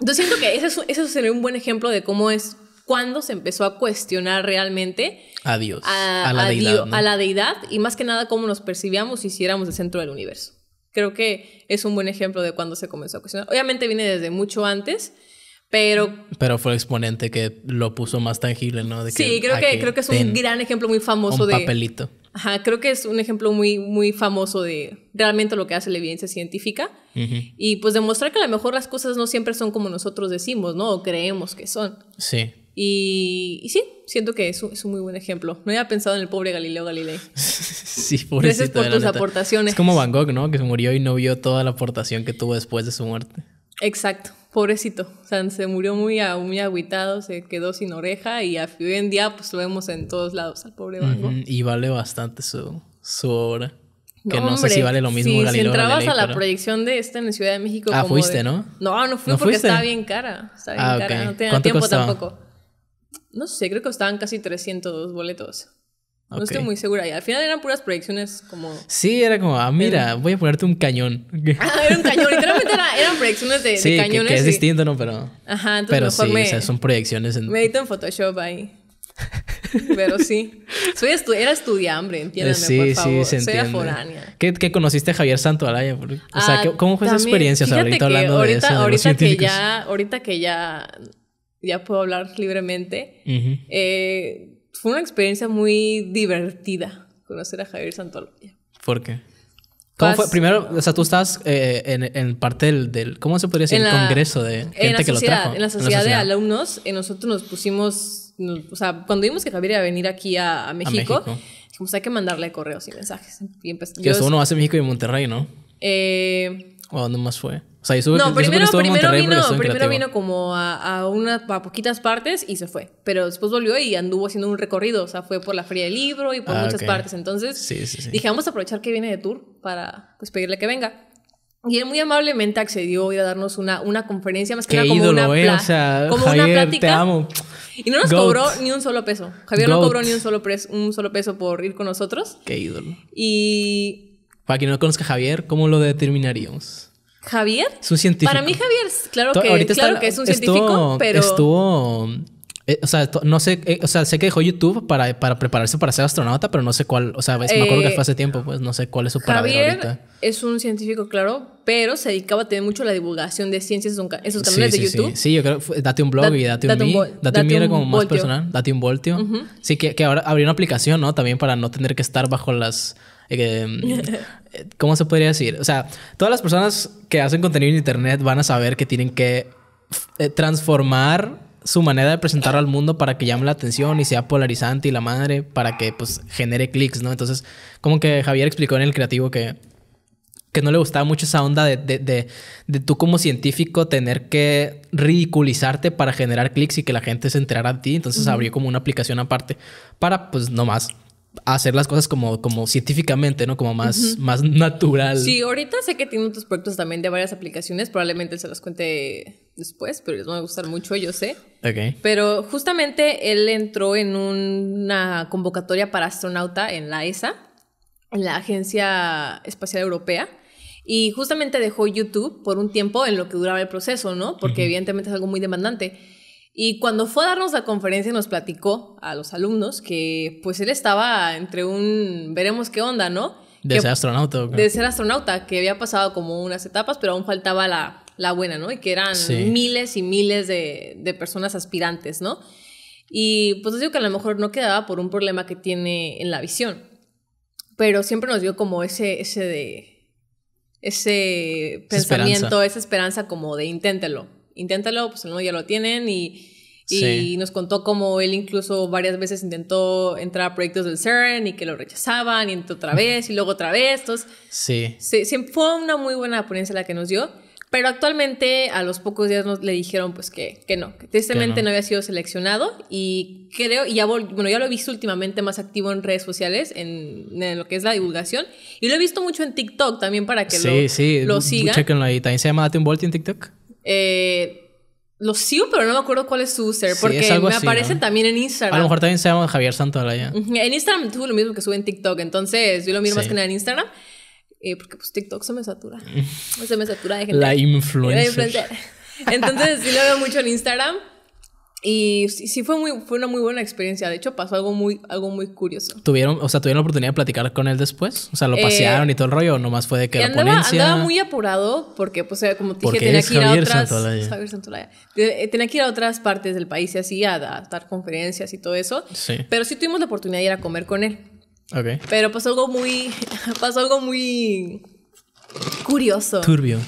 Yo siento que ese, ese sería un buen ejemplo de cómo es cuando se empezó a cuestionar realmente a Dios, a, la, deidad, y más que nada cómo nos percibíamos y si éramos el centro del universo. Creo que es un buen ejemplo de cuando se comenzó a cuestionar. Obviamente viene desde mucho antes, pero... Pero fue el exponente que lo puso más tangible, ¿no? sí, creo que, creo que es un gran ejemplo muy famoso un de... papelito. Ajá, creo que es un ejemplo muy, muy famoso de realmente lo que hace la evidencia científica. Y pues demostrar que a lo mejor las cosas no siempre son como nosotros decimos, ¿no? O creemos que son. Sí. Y, sí, siento que es un, muy buen ejemplo. No había pensado en el pobre Galileo Galilei. sí, pobrecito. Gracias por tus aportaciones. Es como Van Gogh, ¿no? Que se murió y no vio toda la aportación que tuvo después de su muerte. Exacto, pobrecito. O sea, se murió muy, muy se quedó sin oreja y hoy en día pues lo vemos en todos lados al pobre Van Gogh. Y vale bastante su, su obra. Que no, sé si vale lo mismo Galileo Galileo Si entrabas a la proyección de esta en la Ciudad de México. Ah, fuiste, ¿no? No, no fui porque estaba bien cara. Ah, cara, no tenía tiempo tampoco no sé, creo que estaban casi 300 boletos. No estoy muy segura. Y al final eran puras proyecciones como... Sí, era como, ah, mira, voy a ponerte un cañón. ah, era un cañón. Literalmente eran proyecciones de, cañones. Sí, que es distinto, ¿no? Pero... Ajá, entonces Pero sí, o sea, son proyecciones en... Me edito en Photoshop ahí. Pero sí. Soy era estudiante, entiéndanme, sí, por favor. Sí, se Soy aforánea. ¿Qué, conociste a Javier Alaya? O sea, ah, ¿cómo fue esa experiencia? O sea, ahorita hablando de eso, ahorita que ya, ahorita que ya ya puedo hablar libremente. Eh, fue una experiencia muy divertida conocer a Javier Santolaya ¿Por qué? ¿Cómo fue? Primero, o sea, tú estás eh, en, parte del, ¿cómo se podría decir? el congreso de gente que lo trajo. En la sociedad, de alumnos, eh, nosotros nos pusimos, o sea, cuando vimos que Javier iba a venir aquí a, México, dijimos, hay que mandarle correos y mensajes. que eso uno hace México y Monterrey, ¿no? Eh, ¿O dónde más fue? O sea, no, primero, primero, vino, primero vino como a, a unas a poquitas partes y se fue. Pero después volvió y anduvo haciendo un recorrido. O sea, fue por la Feria del Libro y por ah, muchas partes. Entonces dije, vamos a aprovechar que viene de tour para pues, pedirle que venga. Y él muy amablemente accedió a a darnos una, una conferencia, más que nada como, una, eh, plática como una plática. Y no nos cobró ni un solo peso. Javier no cobró ni un solo, un solo peso por ir con nosotros. Qué ídolo. Y. Para quien no conozca a Javier, ¿cómo lo determinaríamos? Javier. Es un científico. Para mí Javier, claro que, claro que es un científico, pero... Estuvo... Eh, o sea, no sé, eh, o sea, sé que dejó YouTube para, para prepararse para ser astronauta, pero no sé cuál, o sea, me acuerdo que fue hace eh, tiempo, pues no sé cuál es su paradero Javier ahorita. Es un científico, claro, pero se dedicaba también mucho a la divulgación de ciencias en sus canales sí, de YouTube. Sí. sí, yo creo date un blog y date un, date un, date un, un como más personal, date un voltio. Sí, que, que ahora abrió una aplicación, ¿no? También para no tener que estar bajo las Mm, eh, ¿Cómo se podría decir? O sea, todas las personas que hacen contenido en Internet van a saber que tienen que eh, transformar su manera de presentarlo al mundo para que llame la atención y sea polarizante y la madre para que pues genere clics, ¿no? Entonces, como que Javier explicó en el creativo que, que no le gustaba mucho esa onda de, tú como científico tener que ridiculizarte para generar clics y que la gente se enterara de ti, entonces abrió como una aplicación aparte para pues nomás hacer las cosas como, como científicamente, ¿no? Como más, más natural. Sí, ahorita sé que tiene otros proyectos también de varias aplicaciones, probablemente se los cuente después, pero les va a gustar mucho, yo sé. Ok. Pero justamente él entró en una convocatoria para astronauta en la ESA, en la Agencia Espacial Europea. Y justamente dejó YouTube por un tiempo en lo que duraba el proceso, ¿no? Porque evidentemente es algo muy demandante. Y cuando fue a darnos la conferencia nos platicó a los alumnos que pues él estaba entre un, veremos qué onda, ¿no? De ser astronauta. De ser astronauta, que había pasado como unas etapas, pero aún faltaba la, buena, ¿no? Y que eran miles y miles de, personas aspirantes, ¿no? Y pues les digo que a lo mejor no quedaba por un problema que tiene en la visión, pero siempre nos dio como ese, ese de, ese pensamiento, esa esperanza como de inténtelo, inténtalo, pues ya lo tienen y... nos contó cómo él incluso varias veces intentó entrar a proyectos del CERN y que lo rechazaban, y otra vez y luego otra vez. sí. fue una muy buena ponencia la que nos dio. Pero actualmente, a los pocos días nos, le dijeron pues que, que no, que tristemente no. había sido seleccionado. Y creo, y ya, bueno, ya lo he visto últimamente más activo en redes sociales, en, lo que es la divulgación. Y lo he visto mucho en TikTok también para que sí, lo, sí. lo sigan. Sí, sí, ahí. ¿También se llama Date un en TikTok? Eh, lo sigo, pero no me acuerdo cuál es su user. porque me aparece aparecen también en Instagram. A lo mejor también se llama Javier Santolaya. En Instagram tuvo lo mismo que sube en TikTok. Entonces, yo lo miro más que nada en Instagram. Eh, porque pues TikTok se me satura. se me satura de gente. La influencia. La influencer. Entonces, sí lo veo mucho en Instagram. Y sí fue muy fue una muy buena experiencia. De hecho, pasó algo muy algo muy curioso. ¿Tuvieron, o sea, tuvieron la oportunidad de platicar con él después? O sea, lo eh, pasearon y todo el rollo, o nomás fue de que andaba, la ponencia. Andaba muy apurado porque pues como te dije tenía que ir a otras eh, que ir a otras partes del país y así a, dar conferencias y todo eso. Sí. Pero sí tuvimos la oportunidad de ir a comer con él. Pero pasó algo muy pasó algo muy curioso. Turbio.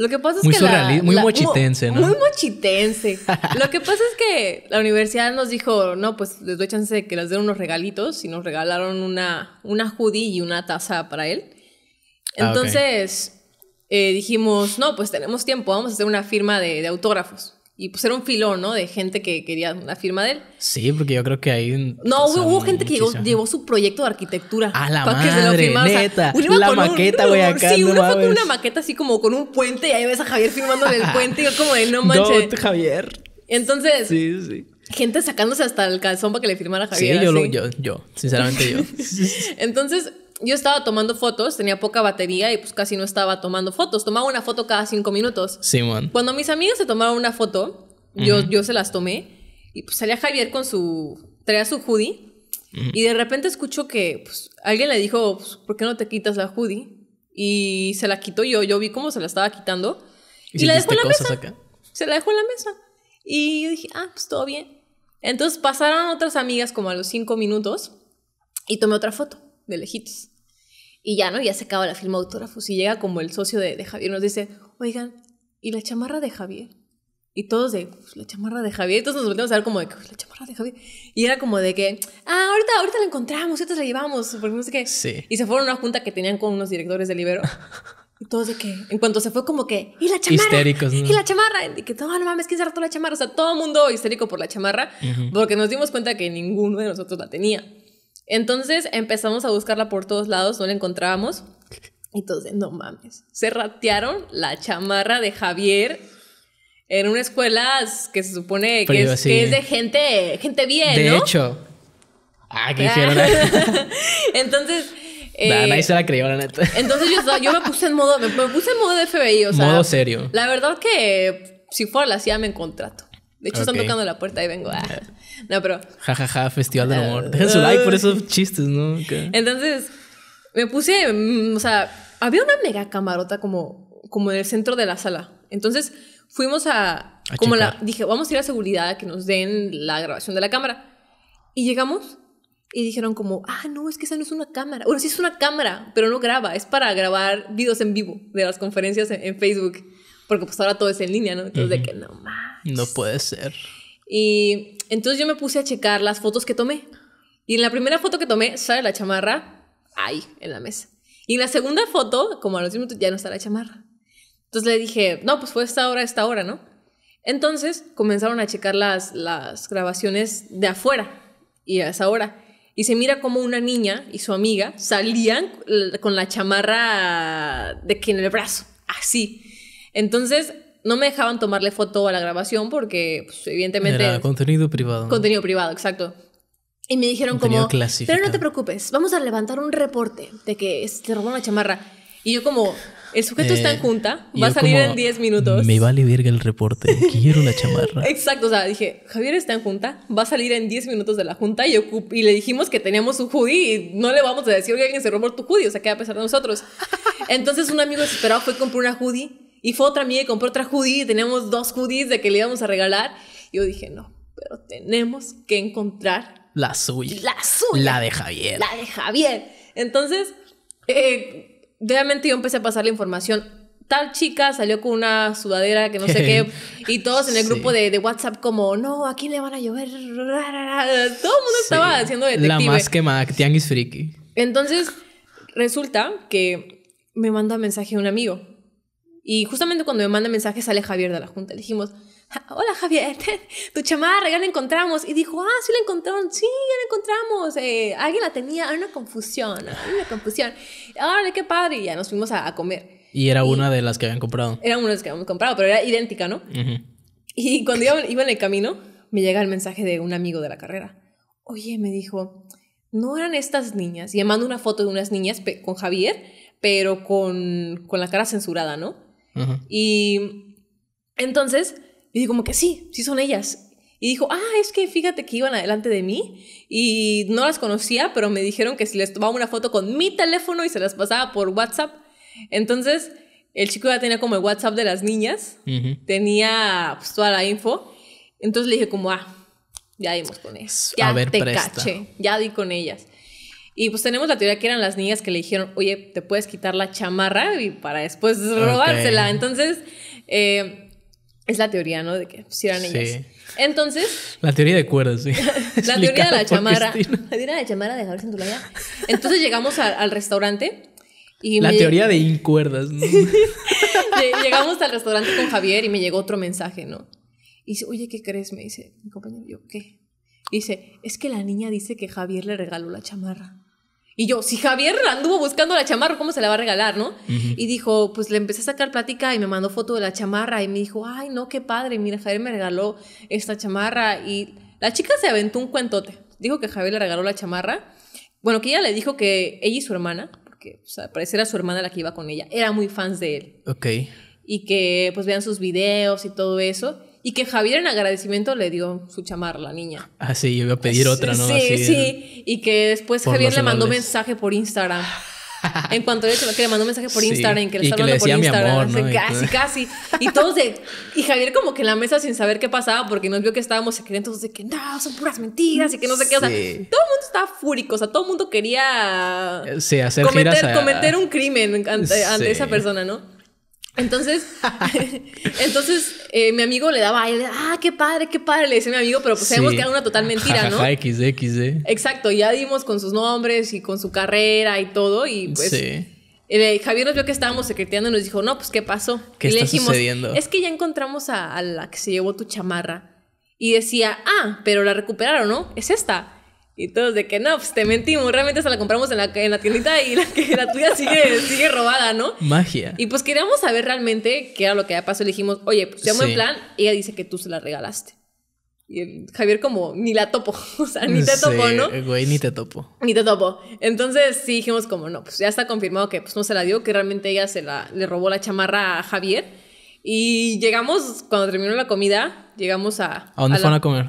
Lo que pasa es que. La, mochitense, ¿no? Muy mochitense. Lo que pasa es que la universidad nos dijo, no, pues les doy chance de que les den unos regalitos y nos regalaron una, una hoodie y una taza para él. Ah, Entonces eh, dijimos, no, pues tenemos tiempo, vamos a hacer una firma de autógrafos y pues era un filón, ¿no? De gente que quería la firma de él. Sí, porque yo creo que ahí... No, hubo, gente que llevó, su proyecto de arquitectura. A la para madre, la maqueta, güey, acá. Sí, uno fue con una maqueta así como con un puente y ahí ves a Javier en el puente y yo como de no manches. No, Javier. Entonces... Sí, sí. Gente sacándose hasta el calzón para que le firmara Javier. Sí, yo, yo, yo, sinceramente yo. Entonces, yo estaba tomando fotos, tenía poca batería y pues casi no estaba tomando fotos. Tomaba una foto cada cinco minutos. Simón. Cuando mis amigas se tomaron una foto, yo, yo se las tomé y pues salía Javier con su, traía su hoodie y de repente escucho que pues, alguien le dijo, pues, ¿por qué no te quitas la hoodie? Y se la quitó yo, yo vi cómo se la estaba quitando y, la dejó en la mesa. Se la dejó en la mesa. Y yo dije, ah, pues todo bien. Entonces pasaron otras amigas como a los cinco minutos y tomé otra foto de lejitos. Y ya, ¿no? Ya se acaba la firma autógrafos y llega como el socio de, de Javier, nos dice, oigan, ¿y la chamarra de Javier? Y todos de, pues, la chamarra de Javier. todos nos volvemos a ver como de, pues, la chamarra de Javier. Y era como de que, ah, ahorita, ahorita la encontramos, ahorita la llevamos, porque no sé qué. Sí. Y se fueron a una junta que tenían con unos directores de Libero. Y todos de que, en cuanto se fue, como que, y la chamarra. Histéricos, ¿no? Y la chamarra. Y que, no, no mames, ¿quién se toda la chamarra? O sea, todo el mundo histérico por la chamarra, porque nos dimos cuenta que ninguno de nosotros la tenía. Entonces empezamos a buscarla por todos lados, no la encontrábamos. Entonces, no mames, se ratearon la chamarra de Javier en una escuela que se supone que, es, de gente, gente bien, de ¿no? De hecho. Ah, ¿qué hicieron. Entonces, eh, nah, nadie eh, se la creyó, la neta. Entonces yo, me puse en modo, me, puse en modo de FBI, o sea. Modo serio. La verdad que si fuera la CIA me encontrato. De hecho, están tocando la puerta y vengo. Ah. No, pero. Jajaja, Festival del Amor. Ah. Dejen su like por esos chistes, ¿no? Entonces, me puse. Mm, o sea, había una mega camarota como, como en el centro de la sala. Entonces, fuimos a. como la. Dije, vamos a ir a seguridad que nos den la grabación de la cámara. Y llegamos y dijeron, como, ah, no, es que esa no es una cámara. Bueno, sí es una cámara, pero no graba. Es para grabar videos en vivo de las conferencias en Facebook porque pues ahora todo es en línea, ¿no? Entonces de que no más. No puede ser. Y entonces yo me puse a checar las fotos que tomé. Y en la primera foto que tomé sale la chamarra ahí, en la mesa. Y en la segunda foto, como a los 10 minutos, ya no está la chamarra. Entonces le dije, no, pues fue esta hora, esta hora, ¿no? Entonces comenzaron a checar las, las grabaciones de afuera y a esa hora. Y se mira como una niña y su amiga salían con la chamarra de que en el brazo, así. Entonces, no me dejaban tomarle foto a la grabación porque, pues, evidentemente... Era contenido privado. Contenido privado, exacto. Y me dijeron como, pero no te preocupes, vamos a levantar un reporte de que se robó una chamarra. Y yo como, el sujeto está en eh, junta, va a salir en 10 minutos. Me vale verga el reporte, quiero la chamarra. Exacto, o sea, dije, Javier está en junta, va a salir en 10 minutos de la junta y, y le dijimos que teníamos un hoodie y no le vamos a decir que alguien se robó tu hoodie, o sea, que a pesar de nosotros. Entonces un amigo desesperado fue a comprar una hoodie y fue otra amiga y compró otra hoodie tenemos teníamos dos hoodies de que le íbamos a regalar. Y yo dije, no, pero tenemos que encontrar. La suya. La suya. La de Javier. La de Javier. Entonces, eh, realmente yo empecé a pasar la información tal chica salió con una sudadera que no sé qué. Y todos en el grupo de, WhatsApp como, no, ¿a quién le van a llover? Todo el mundo estaba haciendo detective. La más quemada, tianguis friki. Entonces, resulta que me manda un mensaje un amigo. Y justamente cuando me manda mensaje sale Javier de la Junta. Le dijimos, hola Javier, tu chamarra ya la encontramos. Y dijo, ah, sí la encontraron, sí, ya la encontramos. Eh, alguien la tenía, hay una confusión, hay una confusión. de qué padre. Y ya nos fuimos a, comer. Y era una de las que habían comprado. Era una de las que habíamos comprado, pero era idéntica, ¿no? Y cuando iba, iba en el camino, me llega el mensaje de un amigo de la carrera. Oye, me dijo, no eran estas niñas. Y me mando una foto de unas niñas con Javier, pero con, con la cara censurada, ¿no? Y entonces, y como que sí, sí son ellas. Y dijo, ah, es que fíjate que iban adelante de mí y no las conocía, pero me dijeron que si les tomaba una foto con mi teléfono y se las pasaba por WhatsApp. Entonces, el chico ya tenía como el WhatsApp de las niñas, tenía pues, toda la info. Entonces le dije como, ah, ya dimos con eso, Ya te caché, ya di con ellas. Y pues tenemos la teoría que eran las niñas que le dijeron, oye, te puedes quitar la chamarra y para después robársela. Entonces, eh, es la teoría, ¿no? De que pues, si eran ellas. Entonces. La teoría de cuerdas, sí. la teoría de la chamarra. La teoría de la chamarra de Javier Entonces llegamos al restaurante. Y la teoría de incuerdas, ¿no? llegamos al restaurante con Javier y me llegó otro mensaje, ¿no? Y dice, oye, ¿qué crees? Me dice mi compañero. Yo, ¿qué? dice, es que la niña dice que Javier le regaló la chamarra. Y yo, si Javier anduvo buscando la chamarra, ¿cómo se la va a regalar, no? Y dijo, pues le empecé a sacar plática y me mandó foto de la chamarra y me dijo, ay, no, qué padre, mira, Javier me regaló esta chamarra. Y la chica se aventó un cuentote. Dijo que Javier le regaló la chamarra. Bueno, que ella le dijo que ella y su hermana, porque o sea, era su hermana la que iba con ella, eran muy fans de él. Ok. Y que pues vean sus videos y todo eso. Y que Javier en agradecimiento le dio su chamarra la niña. Ah, sí, yo iba a pedir otra, ¿no? Sí, sí. Y que después Javier le mandó mensaje por Instagram. en cuanto a eso, le mandó mensaje por Instagram, que le y por Instagram. Casi, casi. Y todos de. Y Javier, como que en la mesa sin saber qué pasaba, porque nos vio que estábamos secretos, de que no, son puras mentiras y que no sé qué. O sea, todo el mundo estaba fúrico, o todo el mundo quería. hacer cometer, un crimen ante esa persona, ¿no? Entonces, entonces eh, mi amigo le daba ah, qué padre, qué padre, le decía mi amigo, pero pues sabemos que era una total mentira, ¿no? XD, XD. ¿eh? Exacto, ya dimos con sus nombres y con su carrera y todo, y pues. Sí. Eh, Javier nos vio que estábamos secretando y nos dijo, no, pues, ¿qué pasó? ¿Qué y está sucediendo? Es que ya encontramos a, a la que se llevó tu chamarra. Y decía, ah, pero la recuperaron, ¿no? Es esta. Y todos de que no, pues te mentimos, realmente se la compramos en la, en la tiendita y la, tuya sigue, sigue robada, ¿no? Magia. Y pues queríamos saber realmente qué era lo que había pasado. Le dijimos, oye, pues llamo en plan, ella dice que tú se la regalaste. Y Javier como, ni la topo, o sea, ni te topo, ¿no? Güey, ni te topo. Ni te topo. Entonces sí dijimos como, no, pues ya está confirmado que pues no se la dio, que realmente ella se la, le robó la chamarra a Javier. Y llegamos, cuando terminó la comida, llegamos a... ¿A dónde a comer?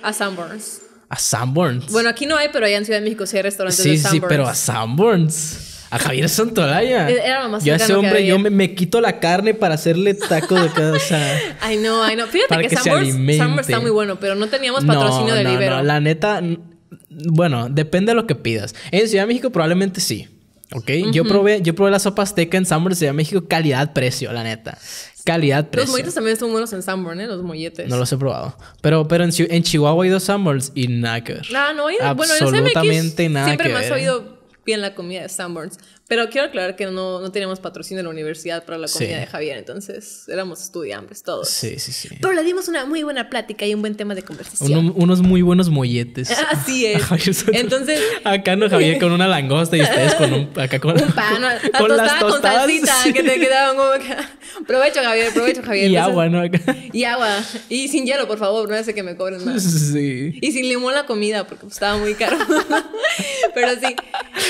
A Sanborns. A Sanborns. Bueno, aquí no hay, pero allá en Ciudad de México sí hay restaurantes de Sanborns. Sí, sí, pero a Sanborns. A Javier Santolaya. Era lo más Yo a ese hombre, yo me, quito la carne para hacerle taco de cada. O sea, ay, no, ay, no. Fíjate que, Sanborns está muy bueno, pero no teníamos patrocinio de no, Libero. No, la neta. Bueno, depende de lo que pidas. En Ciudad de México probablemente sí. Ok, yo probé, yo probé la sopa azteca en Sanborn, de México, calidad-precio, la neta. Calidad-precio. Los molletes también están buenos en Sanborn, ¿eh? Los molletes. No los he probado. Pero, pero en, Chihuahua hay dos Sanborns y nada que ver. Nada, ah, no he ido. Absolutamente bueno, en CMX, nada Siempre me has ¿eh? oído bien la comida de Sanborns. Pero quiero aclarar que no, no teníamos patrocinio De la universidad para la comida de Javier, entonces éramos estudiantes todos. Sí, sí, sí. Pero le dimos una muy buena plática y un buen tema de conversación. unos muy buenos molletes. Ah, así es. entonces. Acá no Javier con una langosta y ustedes con un. Acá con. Un pan, con, las tostadas, que te quedaban como Provecho, Javier, provecho, Javier. Y agua, ¿no? Acá. Y agua. Y sin hielo, por favor, no hace que me cobren más. Sí. Y sin limón la comida, porque estaba muy caro. Pero sí.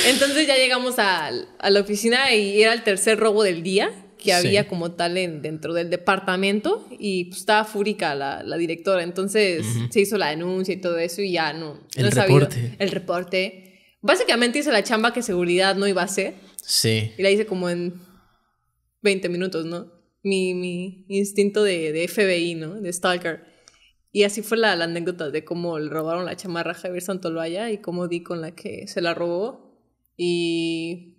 Entonces ya llegamos al a la oficina y era el tercer robo del día que había como tal en, dentro del departamento y pues, estaba fúrica la, directora. Entonces se hizo la denuncia y todo eso y ya no. El reporte. El reporte. Básicamente hice la chamba que seguridad no iba a hacer. Sí. Y la hice como en 20 minutos, ¿no? Mi, mi instinto de, de, FBI, ¿no? De Stalker. Y así fue la, la anécdota de cómo le robaron la chamarra a Javier Santoloaya y cómo di con la que se la robó. Y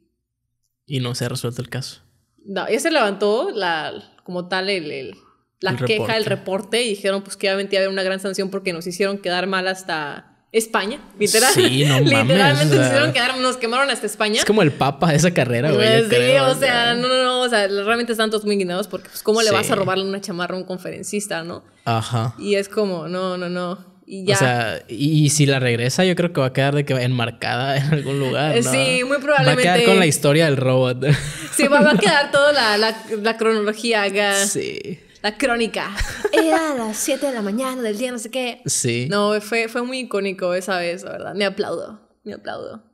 y no se ha resuelto el caso. No, ya se levantó la, como tal el, la queja, el reporte, y dijeron pues que obviamente iba a haber una gran sanción porque nos hicieron quedar mal hasta España, literalmente nos hicieron quedar, nos quemaron hasta España. Es como el papa de esa carrera, güey. Pues sí, o sea, no, no, no, o sea, realmente están todos muy indignados porque pues cómo le vas a robarle una chamarra a un conferencista, ¿no? Ajá. Y es como, no, no, no. Y ya. y si la regresa, yo creo que va a quedar de que enmarcada en algún lugar. Sí, muy probablemente. Va a quedar con la historia del robot. Sí, va, a quedar toda la, la, cronología acá. Sí. La crónica. Era a las 7 de la mañana del día, no sé qué. Sí. No, fue, fue muy icónico esa vez, la verdad. Me aplaudo, me aplaudo.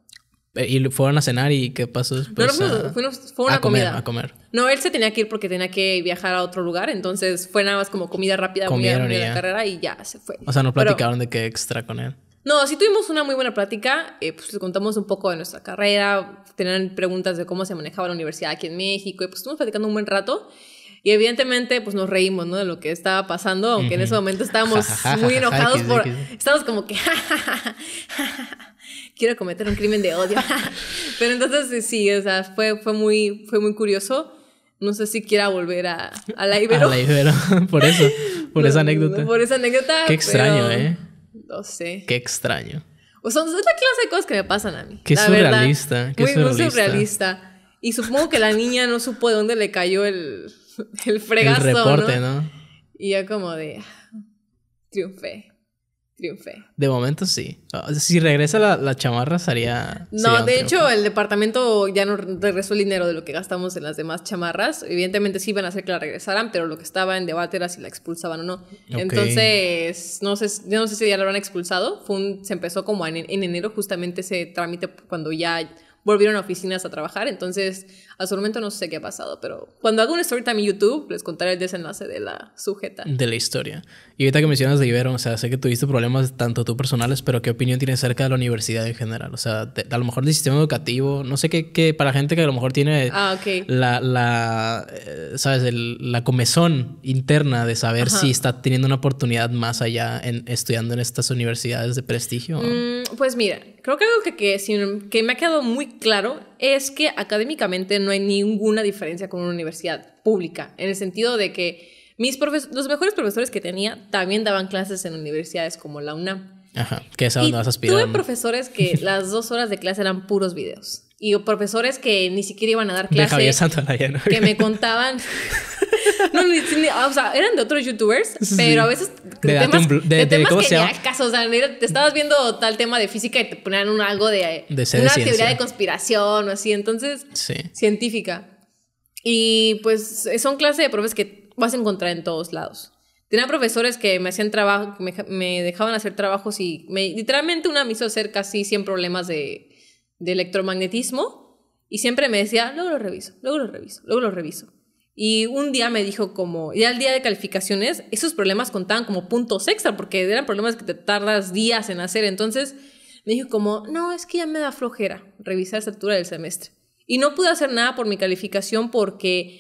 Eh, y fueron a cenar y qué pasó después. No, no, fue una comida. A comer. No, él se tenía que ir porque tenía que viajar a otro lugar, entonces fue nada más como comida rápida, Comieron comida, la carrera y ya se fue. O sea, no platicaron de qué extra con él. No, sí tuvimos una muy buena plática, eh, pues le contamos un poco de nuestra carrera, tenían preguntas de cómo se manejaba la universidad aquí en México y pues estuvimos platicando un buen rato. Y evidentemente, pues nos reímos, ¿no? De lo que estaba pasando, aunque en ese momento estábamos muy enojados por... Estábamos como que... quiero cometer un crimen de odio. Pero entonces eh, sí, o sea, fue, fue, muy, fue muy curioso. No sé si quiera volver a, a la Ibero. A la Ibero, por eso, por esa anécdota. por esa anécdota. Qué extraño, ¿eh? No sé. Qué extraño. O sea, es la clase de cosas que me pasan a mí. Qué surrealista. Verdad. Qué surrealista. Muy surrealista. Y supongo que la niña no supo de dónde le cayó el, el fregazo. El reporte, ¿no? Y ya como de. Ah, triunfé. De momento sí. Ah, si regresa la, chamarra sería... No, de hecho el departamento ya no regresó el dinero de lo que gastamos en las demás chamarras. Evidentemente sí iban a hacer que la regresaran, pero lo que estaba en debate era si la expulsaban o no. Entonces, no sé, no sé si ya la habrán expulsado. Fue se empezó como en, en enero justamente ese trámite cuando ya volvieron a oficinas a trabajar. Entonces, hasta el momento no sé qué ha pasado, pero cuando haga un story time en YouTube, les contaré el desenlace de la sujeta. De la historia. Y ahorita que mencionas de Ibero, o sea, sé que tuviste problemas tanto tú personales, pero ¿qué opinión tienes acerca de la universidad en general? O sea, a lo mejor del sistema educativo, no sé qué, qué para gente que a lo mejor tiene ah, la, la eh, ¿sabes? El, la comezón interna de saber si está teniendo una oportunidad más allá en, estudiando en estas universidades de prestigio. Mm, pues mira, creo que algo que, que, que me ha quedado muy claro es que académicamente no hay ninguna diferencia con una universidad pública, en el sentido de que mis los mejores profesores que tenía también daban clases en universidades como la UNAM. Ajá, que esa vas a aspirar. Tuve profesores que las dos horas de clase eran puros videos y profesores que ni siquiera iban a dar clases ¿no? Que me contaban. no, o sea, eran de otros youtubers, pero a veces de, temas, de, ¿cómo que Ni o sea, te estabas viendo tal tema de física y te ponían un, algo de, una teoría de conspiración o así, entonces sí. científica. Y pues son clases de profes que vas a encontrar en todos lados. Tenía profesores que me hacían trabajo, me, dejaban hacer trabajos y me, literalmente una me hizo hacer casi 100 problemas de, de electromagnetismo y siempre me decía, luego lo reviso, luego lo reviso, luego lo reviso. Y un día me dijo como, ya el día de calificaciones, esos problemas contaban como puntos extra, porque eran problemas que te tardas días en hacer. Entonces me dijo como, no, es que ya me da flojera revisar esa altura del semestre. Y no pude hacer nada por mi calificación porque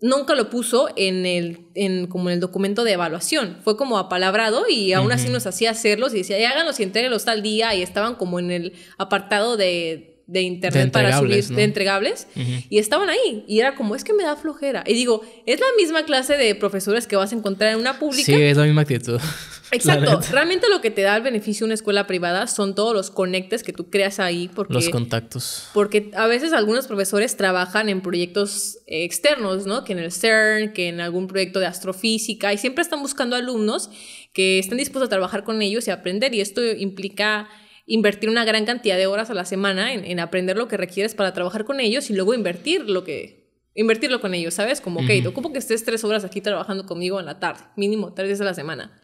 nunca lo puso en el, en, como en el documento de evaluación. Fue como apalabrado y aún así nos hacía hacerlos y decía, háganlos y entreguenlos tal día y estaban como en el apartado de de internet para subir entregables y estaban ahí y era como es que me da flojera y digo es la misma clase de profesores que vas a encontrar en una pública sí es la misma actitud exacto realmente lo que te da el beneficio de una escuela privada son todos los conectes que tú creas ahí porque los contactos porque a veces algunos profesores trabajan en proyectos externos no que en el CERN que en algún proyecto de astrofísica y siempre están buscando alumnos que están dispuestos a trabajar con ellos y aprender y esto implica invertir una gran cantidad de horas a la semana en, aprender lo que requieres para trabajar con ellos y luego invertir lo que, invertirlo con ellos, ¿sabes? Como, ok, que estés tres horas aquí trabajando conmigo en la tarde, mínimo tres días a la semana.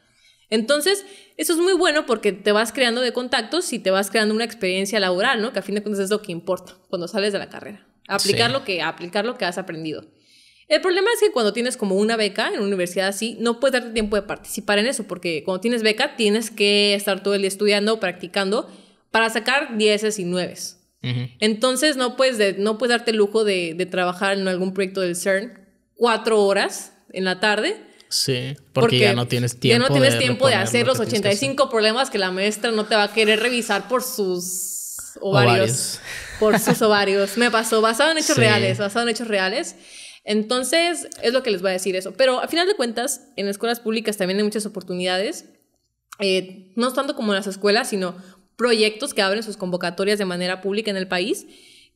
Entonces, eso es muy bueno porque te vas creando de contactos y te vas creando una experiencia laboral, ¿no? Que a fin de cuentas es lo que importa cuando sales de la carrera. Aplicar, lo, que, aplicar lo que has aprendido. El problema es que cuando tienes como una beca en una universidad así, no puedes darte tiempo de participar en eso, porque cuando tienes beca tienes que estar todo el día estudiando, practicando, para sacar dieces y nueves. Entonces no puedes, no puedes darte el lujo de, trabajar en algún proyecto del CERN cuatro horas en la tarde. Sí, porque, ya no tienes tiempo. Ya no tienes tiempo de hacer los 85 problemas que la maestra no te va a querer revisar por sus ovarios. Por sus ovarios. Me pasó, basado en hechos reales, basado en hechos reales. Entonces, es lo que les voy a decir eso. Pero a final de cuentas, en escuelas públicas también hay muchas oportunidades, eh, no tanto como en las escuelas, sino proyectos que abren sus convocatorias de manera pública en el país,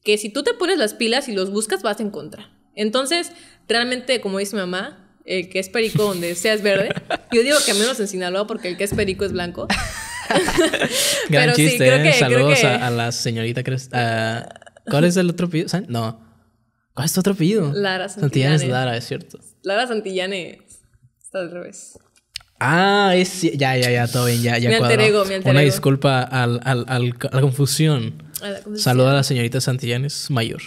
que si tú te pones las pilas y los buscas, vas en contra. Entonces, realmente, como dice mi mamá, el que es perico donde sea es verde. Yo digo que menos en Sinaloa porque el que es perico es blanco. Gran Pero chiste, sí, creo ¿eh? que, Saludos a, la señorita. ¿Cuál es el otro piso? No. ¿Cuál ah, es tu otro apellido? Lara Santillanes. Santillanes Lara, es cierto. Lara Santillanes. Está al revés. Ah, es. Ya, ya, ya, todo bien, ya, ya. Me me Una disculpa al, a la confusión. Saluda a la señorita Santillanes mayor.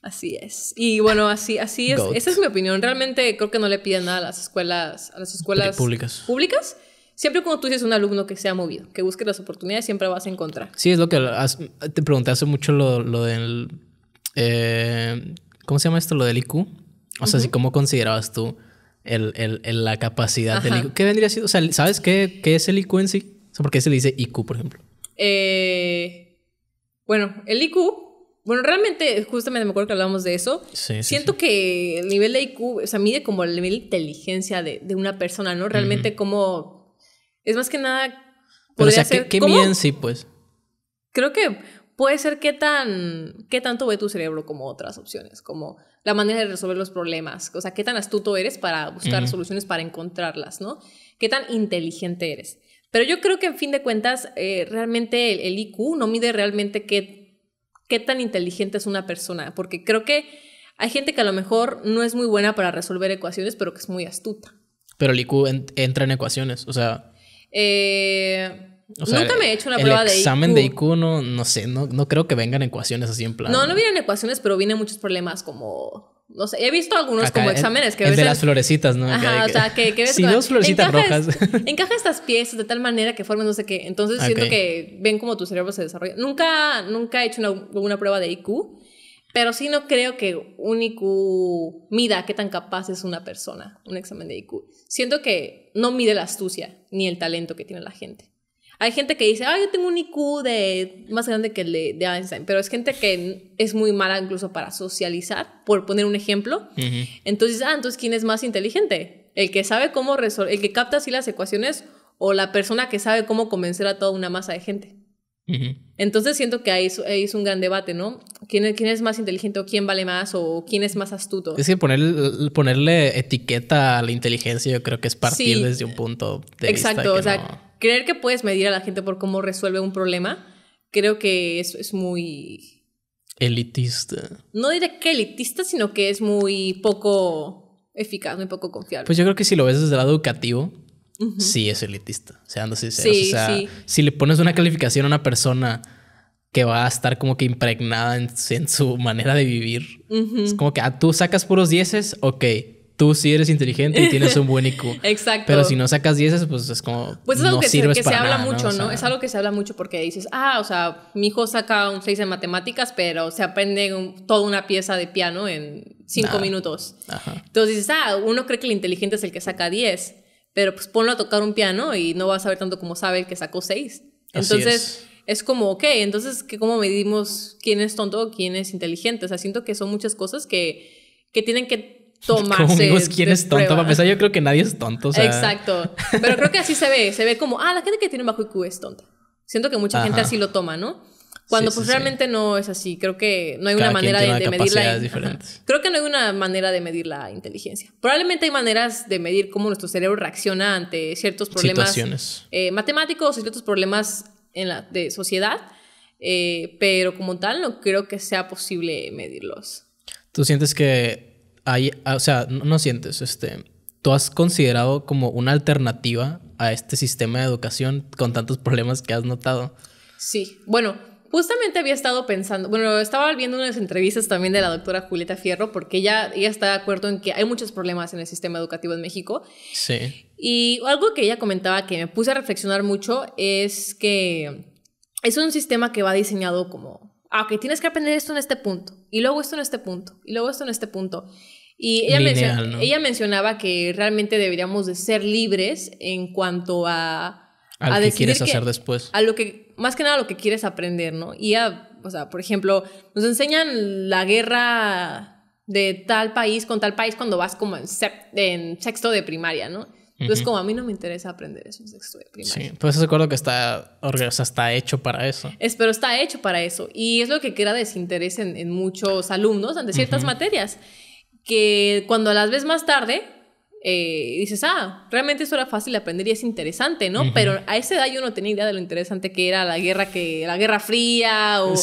Así es. Y bueno, así, así es. Esa es mi opinión. Realmente creo que no le piden nada a las escuelas, a las escuelas públicas. públicas. Siempre cuando tú dices un alumno que se ha movido, que busque las oportunidades, siempre vas a encontrar. Sí, es lo que te pregunté hace mucho lo, lo del eh, ¿Cómo se llama esto lo del IQ? O sea, si ¿cómo considerabas tú la capacidad del IQ? ¿Qué vendría ser? O sea, ¿sabes qué, es el IQ en sí? O ¿por qué se le dice IQ, por ejemplo? Eh, bueno, el IQ bueno, realmente, justamente me acuerdo que hablábamos de eso. Siento que el nivel de IQ, o sea, mide como el nivel de inteligencia de, una persona, ¿no? Realmente, como. Es más que nada. ¿qué, mide en sí, pues? Creo que puede ser qué tan, qué tanto ve tu cerebro como otras opciones, como la manera de resolver los problemas, o sea, qué tan astuto eres para buscar soluciones, para encontrarlas, ¿no? Qué tan inteligente eres. Pero yo creo que en fin de cuentas, eh, realmente el, IQ no mide realmente qué, qué tan inteligente es una persona, porque creo que hay gente que a lo mejor no es muy buena para resolver ecuaciones, pero que es muy astuta. Pero el IQ entra en ecuaciones, o sea... Eh Nunca me he hecho una prueba de IQ. El examen de IQ no, sé, no, creo que vengan ecuaciones así en plan. No, no vienen ecuaciones, pero vienen muchos problemas como no sé, he visto algunos como exámenes que... de las florecitas, ¿no? Ajá, o sea, que... si dos florecitas rojas. encaja estas piezas de tal manera que formen no sé qué. Entonces siento que ven como tu cerebro se desarrolla. Nunca, nunca he hecho una, una, prueba de IQ, pero sí no creo que un IQ mida qué tan capaz es una persona, un examen de IQ. Siento que no mide la astucia ni el talento que tiene la gente. Hay gente que dice, ah, yo tengo un IQ de, más grande que el de, Einstein, pero es gente que es muy mala incluso para socializar, por poner un ejemplo. Entonces, ah, entonces, ¿quién es más inteligente? ¿El que sabe cómo resolver, el que capta así las ecuaciones o la persona que sabe cómo convencer a toda una masa de gente? Entonces siento que ahí es, un gran debate, ¿no? ¿Quién, es más inteligente o quién vale más o quién es más astuto? Es que ponerle etiqueta a la inteligencia yo creo que es partir desde un punto de vista. Exacto, o sea, creer que puedes medir a la gente por cómo resuelve un problema, creo que eso es muy... Elitista. No diré que elitista, sino que es muy poco eficaz, muy poco confiable. Pues yo creo que si lo ves desde el lado educativo, sí es elitista. sea, o sea, sí. si le pones una calificación a una persona que va a estar como que impregnada en, su manera de vivir, es como que ah, tú sacas puros dieces, ok, tú sí eres inteligente y tienes un buen IQ. Exacto. Pero si no sacas 10, pues es como. Pues es algo que, se, habla mucho, ¿no? es algo que se habla mucho porque dices, ah, o sea, mi hijo saca un 6 en matemáticas, pero se aprende toda una pieza de piano en 5 minutos. Entonces dices, ah, uno cree que el inteligente es el que saca 10, pero pues ponlo a tocar un piano y no va a saber tanto como sabe el que sacó 6. Entonces. Es. como, ok, entonces, ¿cómo medimos quién es tonto o quién es inteligente? O sea, siento que son muchas cosas que, que tienen que tomarse. ¿Quién es tonto? yo creo que nadie es tonto. Exacto. Pero creo que así se ve. Se ve como, ah, la gente que tiene bajo IQ es tonta. Siento que mucha gente así lo toma, ¿no? Cuando pues realmente no es así. Creo que no hay una manera de, medir la Creo que no hay una manera de medir la inteligencia. Probablemente hay maneras de medir cómo nuestro cerebro reacciona ante ciertos problemas eh, matemáticos, ciertos problemas en la, de sociedad, eh, pero como tal no creo que sea posible medirlos. ¿Tú sientes que Ah, o sea, no, sientes, este, tú has considerado como una alternativa a este sistema de educación con tantos problemas que has notado. Sí, bueno, justamente había estado pensando, bueno, estaba viendo unas entrevistas también de la doctora Julieta Fierro, porque ella, ella está de acuerdo en que hay muchos problemas en el sistema educativo en México. Sí. Y algo que ella comentaba que me puse a reflexionar mucho es que es un sistema que va diseñado como, ah, que tienes que aprender esto en este punto, y luego esto en este punto, y luego esto en este punto. Y ella, ella mencionaba que realmente deberíamos de ser libres en cuanto a... lo que quieres hacer después. A lo que, más que nada, a lo que quieres aprender, ¿no? Y a, o sea, por ejemplo, nos enseñan la guerra de tal país con tal país cuando vas como en, en sexto de primaria, ¿no? Entonces, como a mí no me interesa aprender eso en sexto de primaria. Sí, pues eso recuerdo que está, o sea, está hecho para eso. Es, pero está hecho para eso. Y es lo que queda desinterés en, en muchos alumnos ante ciertas materias que cuando las ves más tarde, eh, dices, ah, realmente eso era fácil de aprender y es interesante, ¿no? Pero a esa edad yo no tenía idea de lo interesante que era la guerra, que, la guerra fría o,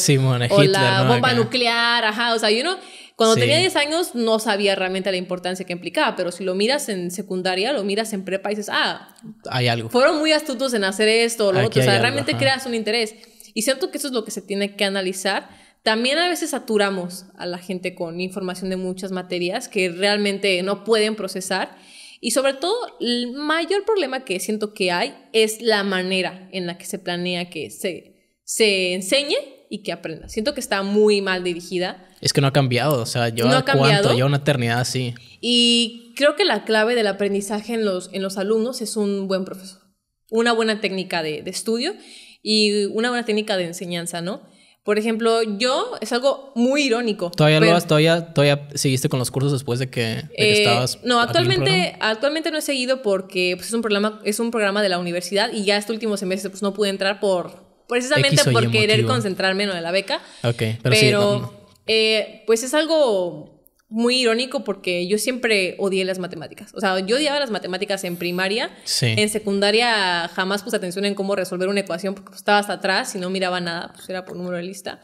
la bomba nuclear, ajá, o sea, yo no... Cuando tenía 10 años no sabía realmente la importancia que implicaba, pero si lo miras en secundaria, lo miras en prepa y dices, ah, hay algo. Fueron muy astutos en hacer esto o lo otro, o sea, realmente creas un interés. Y siento que eso es lo que se tiene que analizar también a veces saturamos a la gente con información de muchas materias que realmente no pueden procesar. Y sobre todo, el mayor problema que siento que hay es la manera en la que se planea que se, se enseñe y que aprenda. Siento que está muy mal dirigida. Es que no ha cambiado, o sea, yo cuánto, ya una eternidad así. Y creo que la clave del aprendizaje en los, en los alumnos es un buen profesor, una buena técnica de, de estudio y una buena técnica de enseñanza, ¿no? Por ejemplo, yo es algo muy irónico. ¿Todavía, lo has, todavía, todavía seguiste con los cursos después de que, eh, estabas? No, actualmente, actualmente no he seguido porque pues, es, un programa, es un programa de la universidad y ya este últimos semestre pues, no pude entrar por precisamente por querer concentrarme en lo de la beca. Ok, pero, sí, eh, pues es algo muy irónico porque yo siempre odié las matemáticas. O sea, yo odiaba las matemáticas en primaria. En secundaria jamás puse atención en cómo resolver una ecuación porque pues, estaba hasta atrás y no miraba nada, pues era por número de lista.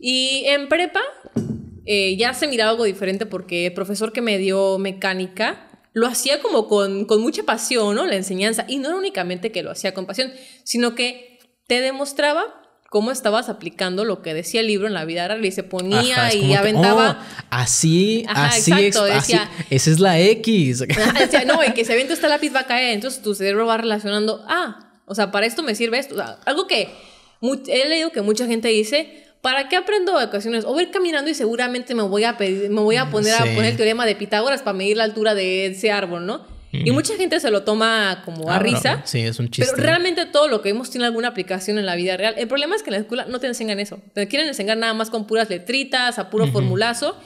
Y en prepa eh, ya se miraba algo diferente porque el profesor que me dio mecánica lo hacía como con, con mucha pasión, ¿no? La enseñanza. Y no era únicamente que lo hacía con pasión, sino que te demostraba cómo estabas aplicando lo que decía el libro en la vida real y se ponía y aventaba. Oh, así, así, Esa es la X. no, y que se avienta esta lápiz va a caer. Entonces tu cerebro va relacionando, ah, o sea, para esto me sirve esto. algo que he leído que mucha gente dice. ¿Para qué aprendo ecuaciones? O voy a ir caminando y seguramente me voy a pedir, me voy a mm, poner a poner el teorema de Pitágoras para medir la altura de ese árbol, ¿no? Y mucha gente se lo toma como a ah, risa. Sí, es un chiste. Pero realmente todo lo que vemos tiene alguna aplicación en la vida real. El problema es que en la escuela no te enseñan eso. Te quieren enseñar nada más con puras letritas, a puro formulazo.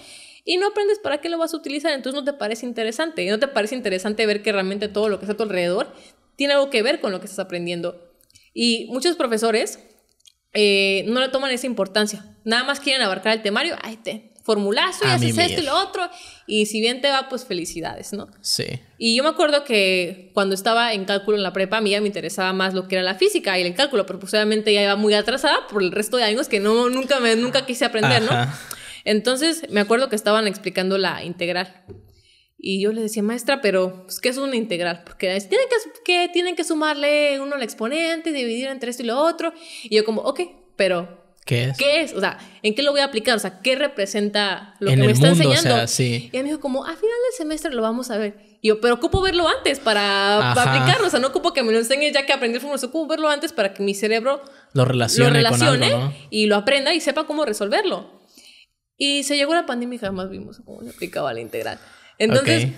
Y no aprendes para qué lo vas a utilizar, entonces no te parece interesante. Y no te parece interesante ver que realmente todo lo que está a tu alrededor tiene algo que ver con lo que estás aprendiendo. Y muchos profesores eh, no le toman esa importancia. Nada más quieren abarcar el temario. Ay, te formulazo y haces esto y lo otro y si bien te va, pues felicidades, ¿no? Sí. Y yo me acuerdo que cuando estaba en cálculo en la prepa, a mí ya me interesaba más lo que era la física y el cálculo, pero pues obviamente ya iba muy atrasada por el resto de años que no, nunca, me, nunca quise aprender, ¿no? Entonces me acuerdo que estaban explicando la integral. Y yo le decía, maestra, pero pues, ¿qué es una integral? Porque tienen que, que, tienen que sumarle uno al exponente, dividir entre esto y lo otro. Y yo como, ok, pero ¿Qué es? O sea, ¿en qué lo voy a aplicar? O sea, ¿qué representa lo que me está enseñando? Y él me dijo como, a final del semestre lo vamos a ver. Y yo, pero ocupo verlo antes para, aplicarlo. O sea, no ocupo que me lo enseñe ya que aprendí formación. Ocupo verlo antes para que mi cerebro lo relacione, y lo aprenda y sepa cómo resolverlo. Y se llegó la pandemia y jamás vimos cómo se aplicaba la integral. Entonces,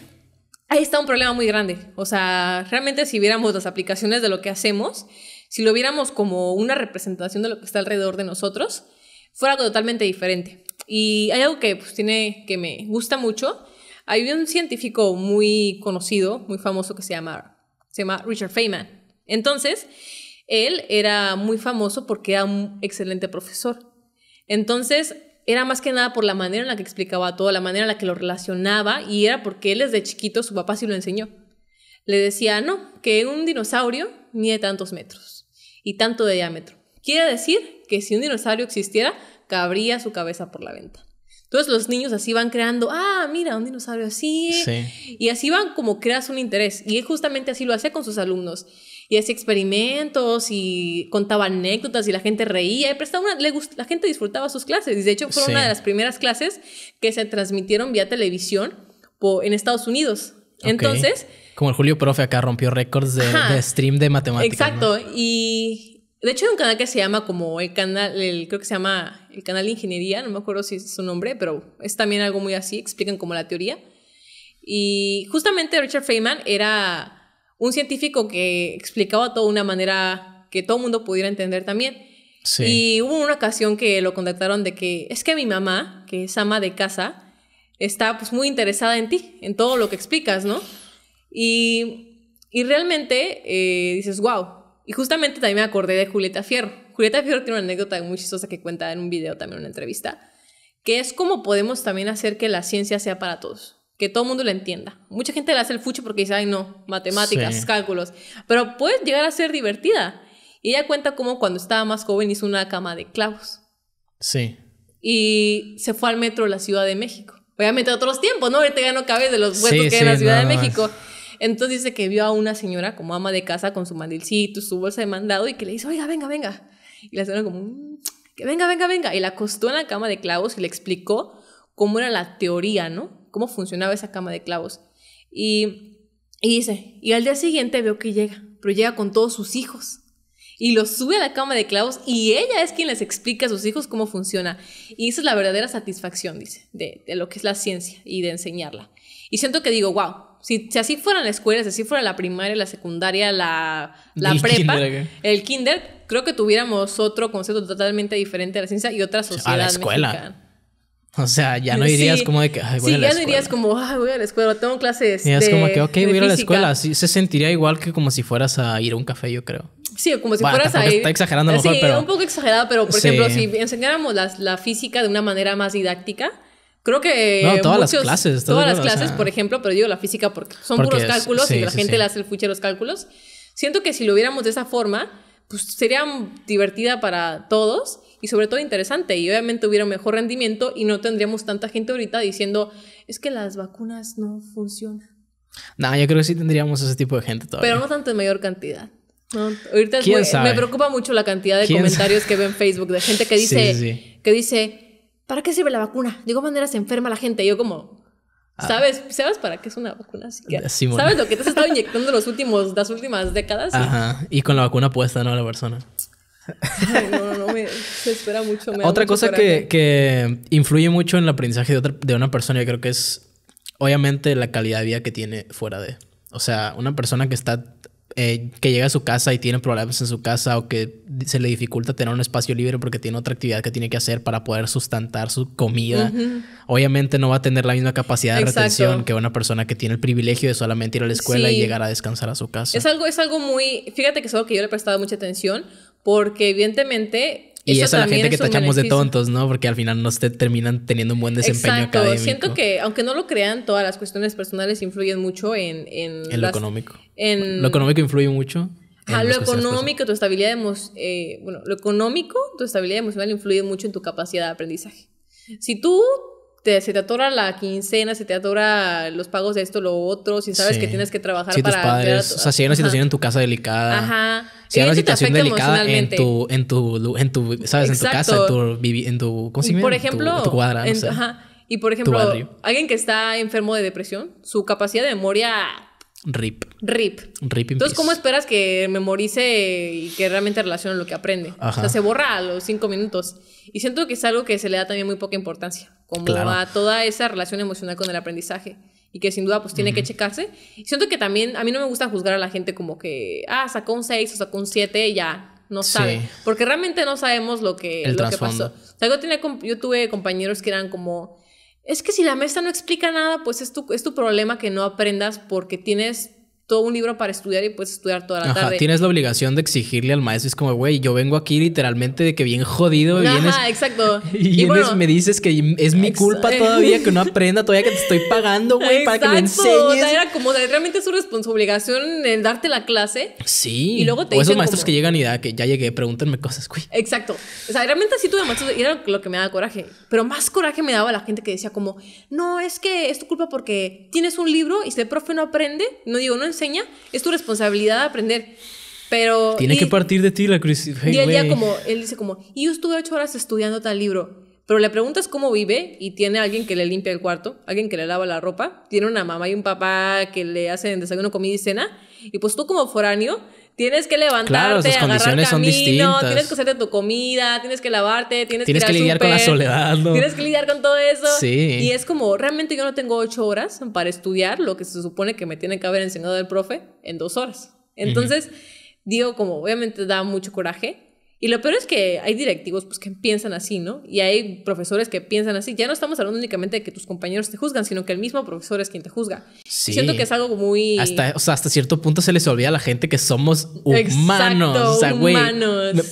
ahí está un problema muy grande. O sea, realmente si viéramos las aplicaciones de lo que hacemos si lo viéramos como una representación de lo que está alrededor de nosotros, fuera algo totalmente diferente. Y hay algo que, pues, tiene, que me gusta mucho. Hay un científico muy conocido, muy famoso, que se llama, se llama Richard Feynman. Entonces, él era muy famoso porque era un excelente profesor. Entonces, era más que nada por la manera en la que explicaba todo, la manera en la que lo relacionaba, y era porque él desde chiquito, su papá sí lo enseñó. Le decía, no, que un dinosaurio mide tantos metros y tanto de diámetro. Quiere decir que si un dinosaurio existiera, cabría su cabeza por la venta... Entonces los niños así van creando, ah, mira, un dinosaurio así. Y así van como creas un interés. Y él justamente así lo hace con sus alumnos. Y hacía experimentos y contaba anécdotas y la gente reía. la gente disfrutaba sus clases. Y de hecho fue una de las primeras clases que se transmitieron vía televisión en Estados Unidos. Entonces como el Julio Profe acá rompió récords de, stream de matemáticas. Exacto. Y de hecho hay un canal que se llama como el canal, el, creo que se llama el canal de ingeniería, no me acuerdo si es su nombre, pero es también algo muy así, explican como la teoría. Y justamente Richard Feynman era un científico que explicaba todo de una manera que todo el mundo pudiera entender también. Sí. Y hubo una ocasión que lo contactaron de que es que mi mamá, que es ama de casa, está pues muy interesada en ti, en todo lo que explicas, ¿no? Y, y realmente eh, dices, wow. Y justamente también me acordé de Julieta Fierro. Julieta Fierro tiene una anécdota muy chistosa que cuenta en un video, también en una entrevista, que es cómo podemos también hacer que la ciencia sea para todos que todo el mundo la entienda. Mucha gente le hace el fucho porque dice, ay no, matemáticas, cálculos, pero puede llegar a ser divertida. Y ella cuenta cómo cuando estaba más joven hizo una cama de clavos. Sí. Y se fue al metro de la Ciudad de México. Obviamente otros tiempos, ¿no? Ahorita ya no cabe de los huevos que en la Ciudad de México. Entonces dice que vio a una señora como ama de casa con su mandilcito, su bolsa de mandado y que le dice, oiga, venga, venga. Y la señora como, mm, que venga, venga, venga. Y la acostó en la cama de clavos y le explicó cómo era la teoría, ¿no? Cómo funcionaba esa cama de clavos. Y, dice, y al día siguiente veo que llega, pero llega con todos sus hijos y los sube a la cama de clavos y ella es quien les explica a sus hijos cómo funciona. Y esa es la verdadera satisfacción, dice, de, de, lo que es la ciencia y de enseñarla. Y siento que digo, wow, si, si, así fueran la escuela, si así fuera la primaria, la secundaria, la, la prepa, el kinder, creo que tuviéramos otro concepto totalmente diferente de la ciencia y otra sociedad. A la escuela. O sea, ya no irías como de que, ay, voy a la escuela. Sí, ya dirías como, ay, voy a la escuela, tengo clases. Y es como que, ok, voy a a la escuela. se sentiría igual que como si fueras a ir a un café, yo creo. Sí, como si fueras a ir. Está exagerando a lo mejor, sí, pero. un poco exagerado, pero por ejemplo, si enseñáramos la física de una manera más didáctica Creo que. Eh, no, todas las clases. Todas, las clases, por ejemplo, pero digo la física porque son puros cálculos y la gente le hace el fuche a los cálculos. Siento que si lo hubiéramos de esa forma, pues sería divertida para todos y sobre todo interesante y obviamente hubiera mejor rendimiento y no tendríamos tanta gente ahorita diciendo es que las vacunas no funcionan. No, yo creo que sí tendríamos ese tipo de gente todavía. Pero no tanto en mayor cantidad. ahorita me preocupa mucho la cantidad de comentarios que veo en Facebook de gente que dice que dice ¿para qué sirve la vacuna? De igual manera se enferma la gente. Y yo como, ah. ¿sabes? ¿Sabes para qué es una vacuna? Eh, ¿Sabes lo que te has estado inyectando los últimos, las últimas décadas? Ajá. Y con la vacuna puesta, ¿no? la persona. no, no, no, me, se espera mucho. otra cosa que, influye mucho en el aprendizaje de, de una persona, yo creo que es obviamente la calidad de vida que tiene fuera de. O sea, una persona que está eh, que llega a su casa y tiene problemas en su casa o que se le dificulta tener un espacio libre porque tiene otra actividad que tiene que hacer para poder sustentar su comida, obviamente no va a tener la misma capacidad de retención que una persona que tiene el privilegio de solamente ir a la escuela y llegar a descansar a su casa. Es algo, es algo muy, fíjate que es algo que yo le he prestado mucha atención porque evidentemente y eso, a la gente que tachamos de tontos, ¿no? Porque al final no te terminan teniendo un buen desempeño Exacto. Siento que, aunque no lo crean, todas las cuestiones personales influyen mucho en... En, lo económico. Lo económico influye mucho. lo económico, tu estabilidad emocional... Eh, bueno, lo económico, tu estabilidad emocional influye mucho en tu capacidad de aprendizaje. Si tú se te atora la quincena, se te atora los pagos de esto, lo otro, si sabes que tienes que trabajar para... Tus padres, o sea, si hay una situación en tu casa delicada. Si hay una situación delicada en tu, en tu, ¿sabes? En tu casa, en tu, en Por ejemplo, en tu, cuadra, Y por ejemplo, alguien que está enfermo de depresión, su capacidad de memoria Rip. Rip. Entonces, ¿cómo esperas que memorice y que realmente relacione lo que aprende? se borra a los cinco minutos. Y siento que es algo que se le da también muy poca importancia como a toda esa relación emocional con el aprendizaje y que sin duda pues tiene que checarse. siento que también a mí no me gusta juzgar a la gente como que, ah, sacó un 6 o sacó un 7 ya no sabe, porque realmente no sabemos lo que, el lo que pasó. algo tiene yo, tuve compañeros que eran como, es que si la mesa no explica nada, pues es tu, es tu problema que no aprendas porque tienes todo un libro para estudiar y puedes estudiar toda la Ajá, tarde. Tienes la obligación de exigirle al maestro. Es como, güey, yo vengo aquí literalmente de que bien jodido. Ajá, exacto. Y, me dices que es mi culpa todavía que no aprenda, todavía que te estoy pagando, güey, para que me enseñes. O era como, realmente es su responsabilidad obligación en darte la clase. Sí. Y luego te O esos maestros que llegan y da, que ya llegué, pregúntenme cosas, güey. Exacto. O sea, realmente así tuve maestros. Y era lo que me daba coraje. Pero más coraje me daba la gente que decía como, no, es que es tu culpa porque tienes un libro y si el profe no aprende, no digo, no es enseña, es tu responsabilidad aprender. Pero... Tiene que partir de ti la crisis Y él ya como, él dice como, yo estuve ocho horas estudiando tal libro, pero le preguntas cómo vive y tiene alguien que le limpia el cuarto, alguien que le lava la ropa, tiene una mamá y un papá que le hacen desayuno, comida y cena, y pues tú como foráneo Tienes que levantarte, claro, sus agarrar camino, tienes que hacerte tu comida, tienes que lavarte, tienes, que, ir que lidiar con la soledad, Tienes que lidiar con todo eso. Sí. Y es como, realmente yo no tengo ocho horas para estudiar lo que se supone que me tiene que haber enseñado el profe en dos horas. Entonces, digo, como obviamente da mucho coraje, y lo peor es que hay directivos pues, que piensan así, ¿no? Y hay profesores que piensan así. Ya no estamos hablando únicamente de que tus compañeros te juzgan, sino que el mismo profesor es quien te juzga. Sí. Siento que es algo muy... Hasta, o sea, hasta cierto punto se les olvida a la gente que somos humanos. o sea, güey,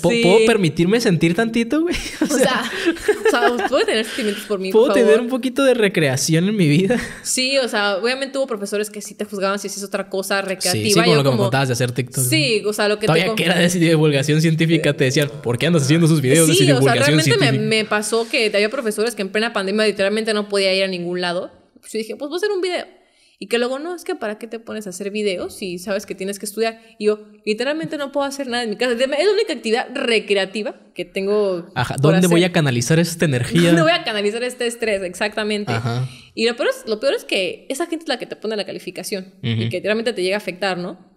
¿Puedo permitirme sentir tantito, güey? O, sea, o sea, ¿puedo tener sentimientos por mí, ¿Puedo tener un poquito de recreación en mi vida? Sí, o sea, obviamente hubo profesores que sí te juzgaban si es otra cosa recreativa. Sí, sí como lo que me contabas de hacer TikTok. Sí, o sea, lo que... Todavía que era de divulgación científica, te porque ¿por qué andas haciendo sus videos? Sí, o sea, realmente me, pasó que había profesores que en plena pandemia literalmente no podía ir a ningún lado. yo dije, pues voy a hacer un video. Y que luego, no, es que para qué te pones a hacer videos si sabes que tienes que estudiar. Y yo, literalmente no puedo hacer nada en mi casa. Es la única actividad recreativa que tengo. ¿dónde voy a canalizar esta energía? ¿Dónde voy a canalizar este estrés? Exactamente. Y lo peor, es, lo peor es que esa gente es la que te pone la calificación y que literalmente te llega a afectar, ¿no?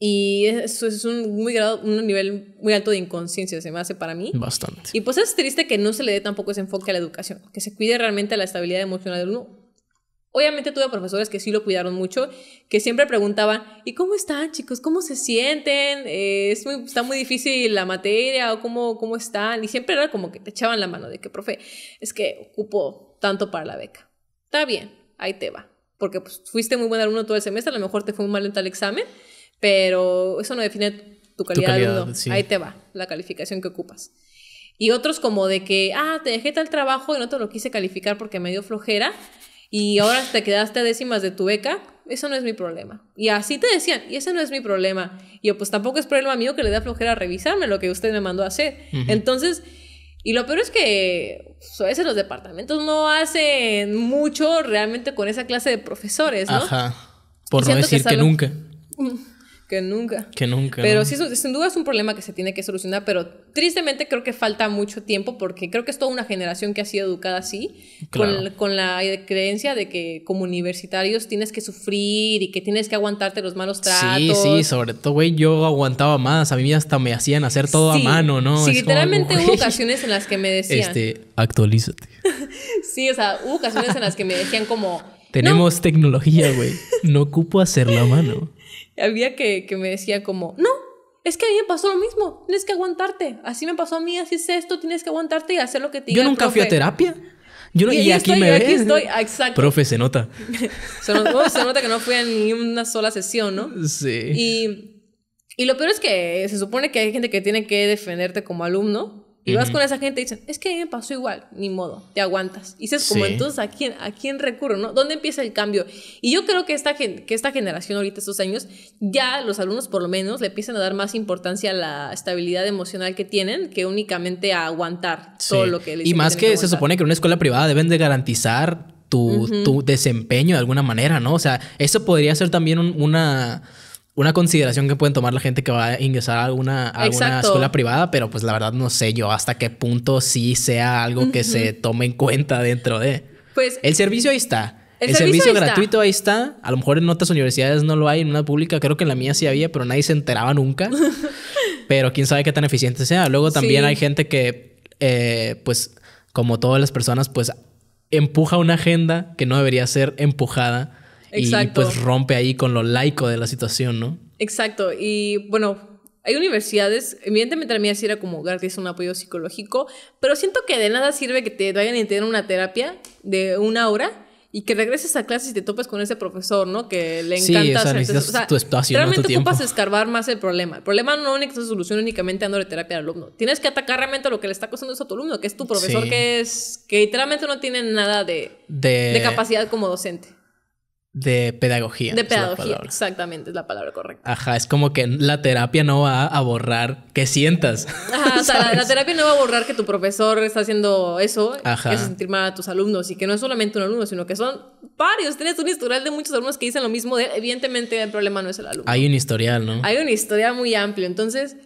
Y eso es un, muy grado, un nivel muy alto de inconsciencia, se me hace para mí. Bastante. Y pues es triste que no se le dé tampoco ese enfoque a la educación, que se cuide realmente la estabilidad emocional de uno. Obviamente tuve profesores que sí lo cuidaron mucho, que siempre preguntaban, ¿y cómo están chicos? ¿Cómo se sienten? Eh, es ¿Está muy difícil la materia? ¿O cómo, cómo están? Y siempre era como que te echaban la mano de que, profe, es que ocupo tanto para la beca. Está bien, ahí te va. Porque pues, fuiste muy buen alumno todo el semestre, a lo mejor te fue muy mal en tal examen, pero eso no define tu calidad, de sí. Ahí te va la calificación que ocupas. Y otros como de que, ah, te dejé tal trabajo y no te lo quise calificar porque me dio flojera y ahora te quedaste a décimas de tu beca, eso no es mi problema. Y así te decían, y ese no es mi problema. Y yo, pues tampoco es problema mío que le dé flojera revisarme lo que usted me mandó a hacer. Entonces, y lo peor es que pues, a veces los departamentos no hacen mucho realmente con esa clase de profesores, ¿no? Ajá. Por no decir que, nunca. Mm. Que nunca. Que nunca. Pero sí, sin duda es un problema que se tiene que solucionar, pero tristemente creo que falta mucho tiempo porque creo que es toda una generación que ha sido educada así, con, la creencia de que como universitarios tienes que sufrir y que tienes que aguantarte los malos tratos. Sí, sí, sobre todo, güey, yo aguantaba más, a mí hasta me hacían hacer todo a mano, ¿no? Sí, literalmente hubo ocasiones en las que me decían... Este, actualízate. sí, o sea, hubo ocasiones en las que me decían como... Tenemos tecnología, güey. No ocupo hacer la mano había que, me decía como, no, es que a mí me pasó lo mismo, tienes que aguantarte, así me pasó a mí, así es esto, tienes que aguantarte y hacer lo que te diga. Yo nunca fui a terapia. y, aquí me aquí estoy, ah, exacto. Profe, se nota. se, nota que no fui a ni una sola sesión, ¿no? Sí. Y, y lo peor es que se supone que hay gente que tiene que defenderte como alumno, y vas con esa gente y dicen, es que me pasó igual, ni modo, te aguantas. Y dices, como entonces, ¿a quién, ¿a recurro? No? ¿Dónde empieza el cambio? Y yo creo que esta, que esta generación ahorita, estos años, ya los alumnos por lo menos le empiezan a dar más importancia a la estabilidad emocional que tienen que únicamente a aguantar todo lo que les Y más que, se supone que en una escuela privada deben de garantizar tu, desempeño de alguna manera, ¿no? O sea, eso podría ser también una una consideración que pueden tomar la gente que va a ingresar a alguna, escuela privada, pero pues la verdad no sé yo hasta qué punto sí sea algo que se tome en cuenta dentro de. Pues el servicio ahí está. El, servicio, gratuito ahí está. A lo mejor en otras universidades no lo hay, en una pública creo que en la mía sí había, pero nadie se enteraba nunca. pero quién sabe qué tan eficiente sea. Luego también hay gente que, eh, pues, como todas las personas, pues empuja una agenda que no debería ser empujada Exacto. Y pues rompe ahí con lo laico de la situación, ¿no? Exacto. Y bueno, hay universidades, evidentemente la mía sí era como es un apoyo psicológico, pero siento que de nada sirve que te vayan a tener una terapia de una hora y que regreses a clases y te topes con ese profesor, ¿no? Que le encanta. Sí, tu espacio, Realmente ocupas escarbar más el problema. El problema no es se solución, únicamente de terapia al alumno. Tienes que atacar realmente lo que le está costando eso a tu alumno, que es tu profesor, que es que literalmente no tiene nada de... de capacidad como docente de pedagogía. De pedagogía, exactamente, es la palabra correcta. Ajá, es como que la terapia no va a borrar que sientas. Ajá, o sea, la, terapia no va a borrar que tu profesor está haciendo eso, Ajá. que se sentir mal a tus alumnos, y que no es solamente un alumno, sino que son varios. Tienes un historial de muchos alumnos que dicen lo mismo, evidentemente el problema no es el alumno. Hay un historial, ¿no? Hay un historial muy amplio, entonces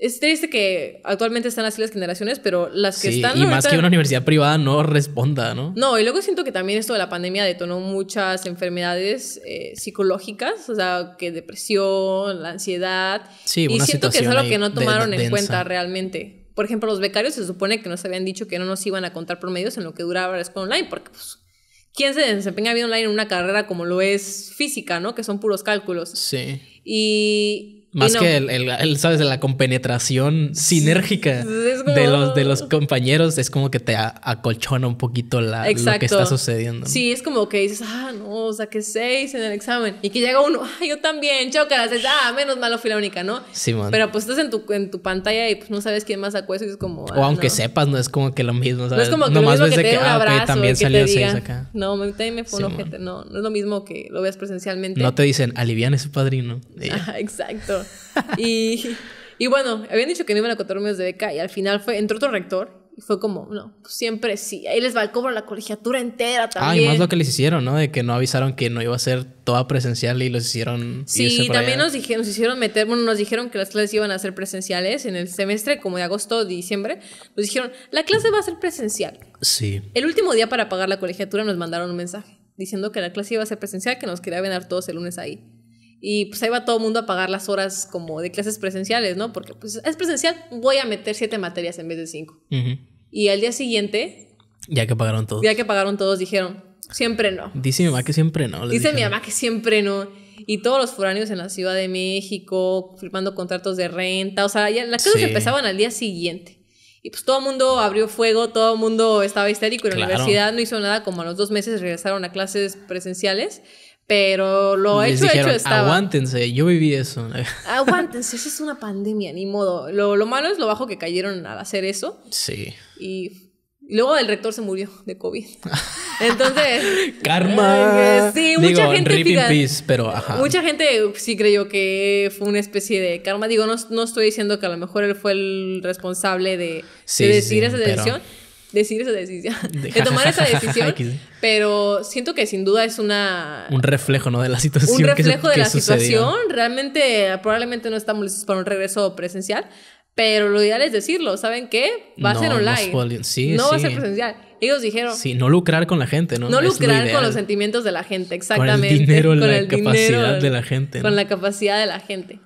es triste que actualmente están así las generaciones, pero las que sí, están. Y más que una universidad privada no responda, ¿no? No, y luego siento que también esto de la pandemia detonó muchas enfermedades eh, psicológicas, o sea, que depresión, la ansiedad. Sí, una Y siento que es algo que no tomaron en cuenta realmente. Por ejemplo, los becarios se supone que nos habían dicho que no nos iban a contar promedios en lo que duraba la escuela online, porque pues, ¿quién se desempeña bien online en una carrera como lo es física, ¿no? Que son puros cálculos. Sí. Y más que el, el, ¿sabes? La compenetración sinérgica de, los, de los compañeros es como que te acolchona un poquito la, lo que está sucediendo. Sí, es como que dices, ah, no, saqué seis en el examen. Y que llega uno, ah, yo también, Chocas, ah, menos malo fui la única, ¿no? Sí, Pero pues estás en tu, en tu pantalla y pues no sabes quién más sacó y es como... o ah, aunque sepas, no es como que lo mismo, No es como que lo que te un abrazo, también salió acá. No, me fue No, no es lo mismo que lo veas presencialmente. No te dicen, alivian su padrino. Ajá, exacto. Y, bueno, habían dicho que no iban a contar medios de beca y al final fue, entró otro rector y fue como, no, pues siempre sí. Ahí les va el cobro la colegiatura entera también. Ah, y más lo que les hicieron, ¿no? De que no avisaron que no iba a ser toda presencial y los hicieron. Sí, también nos dijeron, nos hicieron meter, bueno, nos dijeron que las clases iban a ser presenciales en el semestre, como de agosto a diciembre. Nos dijeron, la clase va a ser presencial. Sí. El último día para pagar la colegiatura nos mandaron un mensaje diciendo que la clase iba a ser presencial, que nos quería Venir todos el lunes ahí. Y pues ahí va todo el mundo a pagar las horas como de clases presenciales, ¿no? Porque pues es presencial, voy a meter siete materias en vez de cinco. Y al día siguiente... Ya que pagaron todos. Ya que pagaron todos, dijeron, siempre no. Dice mi mamá que siempre no. Dice mi mamá que siempre no. Y todos los foráneos en la Ciudad de México, firmando contratos de renta, o sea, las cosas empezaban al día siguiente. Y pues todo el mundo abrió fuego, todo el mundo estaba histérico y la universidad no hizo nada, como a los dos meses regresaron a clases presenciales pero lo hecho, hecho estaba. Aguántense, yo viví eso. aguántense, eso es una pandemia, ni modo. Lo, malo es lo bajo que cayeron al hacer eso. Sí. Y luego el rector se murió de COVID. Entonces. ¡Karma! Eh, sí, mucha gente. Rip pero Mucha gente sí creyó que fue una especie de karma. Digo, no, estoy diciendo que a lo mejor él fue el responsable de, de decidir esa decisión decir esa decisión, de tomar esa decisión, pero siento que sin duda es una... Un reflejo, ¿no? De la situación. Un reflejo de la situación. Realmente, probablemente no estamos listos para un regreso presencial, pero lo ideal es decirlo, ¿saben qué? Va a ser online. No, va a ser presencial. Ellos dijeron... Sí, no lucrar con la gente, ¿no? lucrar con los sentimientos de la gente, exactamente. Con el dinero, la capacidad de la gente. Con la capacidad de la gente.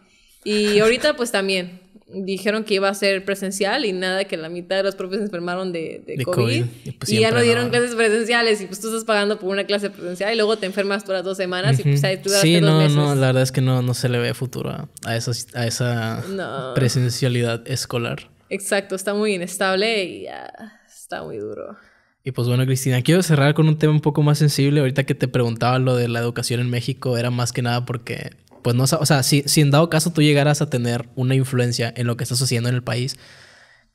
Y ahorita pues también dijeron que iba a ser presencial y nada, que la mitad de los profes se enfermaron de, COVID, pues y, ya no dieron clases presenciales y pues tú estás pagando por una clase presencial y luego te enfermas todas las dos semanas y pues ahí tú sí, dos meses. no, la verdad es que no, no se le ve futuro a, esa, a esa presencialidad escolar. Exacto, está muy inestable y está muy duro. Y pues bueno, Cristina, quiero cerrar con un tema un poco más sensible. Ahorita que te preguntaba lo de la educación en México, era más que nada porque pues no, o sea, si, si en dado caso tú llegaras a tener una influencia en lo que está sucediendo en el país,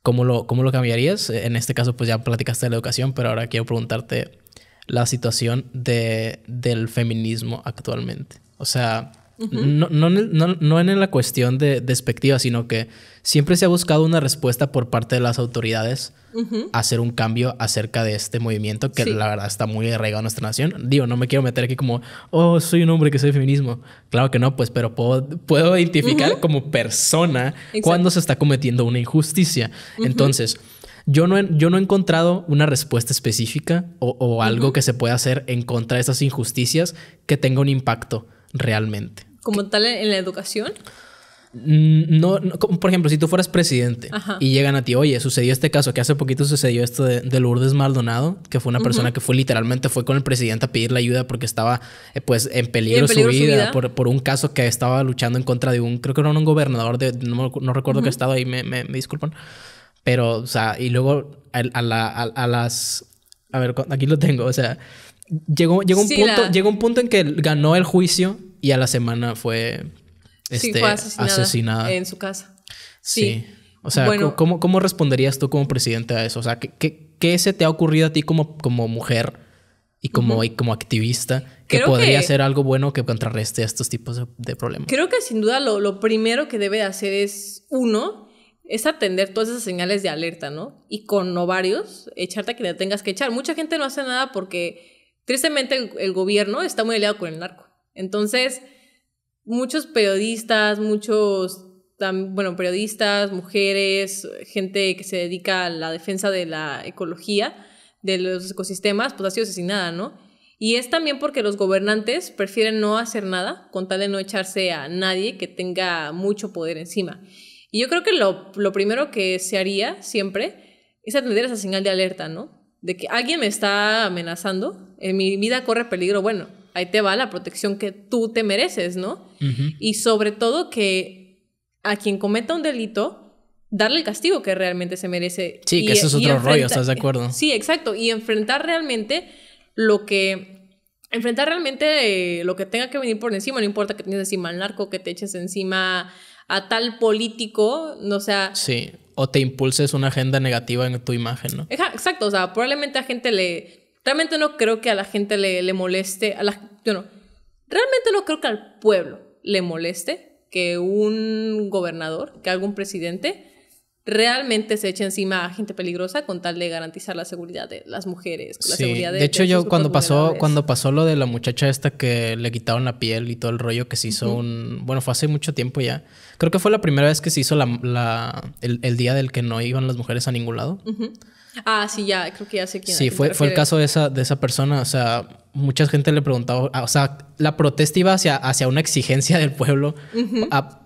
¿cómo lo, cómo lo cambiarías? Eh, en este caso, pues ya platicaste de la educación, pero ahora quiero preguntarte la situación de, del feminismo actualmente. O sea, no, no, no, en la cuestión de despectiva, sino que siempre se ha buscado una respuesta por parte de las autoridades a hacer un cambio acerca de este movimiento que la verdad está muy arraigado en nuestra nación. Digo, no me quiero meter aquí como, oh, soy un hombre que soy feminismo. Claro que no, pues, pero puedo, puedo identificar como persona cuando se está cometiendo una injusticia. Entonces... Yo no, he, yo no he encontrado una respuesta específica o, o algo que se pueda hacer en contra de esas injusticias que tenga un impacto realmente como tal en la educación? Mm, no, por ejemplo, si tú fueras presidente y llegan a ti, oye, sucedió este caso, que hace poquito sucedió esto de, Lourdes Maldonado, que fue una persona que fue literalmente, fue con el presidente a pedirle ayuda porque estaba eh, pues en peligro, su, vida, Por, un caso que estaba luchando en contra de un, creo que era un gobernador de, no, recuerdo Que estaba estado ahí, me, me, disculpan, pero, o sea, y luego a, las, a ver, aquí lo tengo, o sea, llegó, llegó, un, punto, llegó un punto en que ganó el juicio y a la semana fue, este, asesinada, En su casa. Sí. O sea, ¿cómo, ¿cómo, responderías tú como presidente a eso? O sea, ¿qué, se te ha ocurrido a ti como, como mujer y como, como activista que podría hacer ser algo bueno que contrarreste estos tipos de, problemas? Creo que sin duda lo, primero que debe hacer es, uno, es atender todas esas señales de alerta, ¿no? Y con ovarios, echarte a que te tengas que echar. Mucha gente no hace nada porque, tristemente, el gobierno está muy aliado con el narco. Entonces, muchos periodistas, muchos, bueno, periodistas, mujeres, gente que se dedica a la defensa de la ecología, de los ecosistemas, pues ha sido asesinada, ¿no? Y es también porque los gobernantes prefieren no hacer nada con tal de no echarse a nadie que tenga mucho poder encima. Y yo creo que lo, lo primero que se haría siempre es atender esa señal de alerta, ¿no? De que alguien me está amenazando, en eh, mi vida corre peligro, bueno, ahí te va la protección que tú te mereces, ¿no? Y sobre todo que a quien cometa un delito, darle el castigo que realmente se merece. Sí, que eso es otro rollo, ¿estás de acuerdo? Sí, exacto. Y enfrentar realmente lo que. Enfrentar realmente eh, lo que tenga que venir por encima, no importa que tengas encima al narco, que te eches encima a tal político, no sea. Sí, o te impulses una agenda negativa en tu imagen, ¿no? Exacto, o sea, probablemente a gente le Realmente no creo que a la gente le, moleste, a la, bueno, realmente no creo que al pueblo le moleste que un gobernador, que algún presidente realmente se eche encima a gente peligrosa con tal de garantizar la seguridad de las mujeres, la seguridad de De hecho, yo cuando pasó, cuando pasó lo de la muchacha esta que le quitaron la piel y todo el rollo que se hizo un... Bueno, fue hace mucho tiempo ya. Creo que fue la primera vez que se hizo la, el, día del que no iban las mujeres a ningún lado. Ah, sí, ya, creo que ya sé quién. Sí, fue, fue el caso de esa, de esa persona, o sea, mucha gente le preguntaba, ah, o sea, la protesta iba hacia, hacia una exigencia del pueblo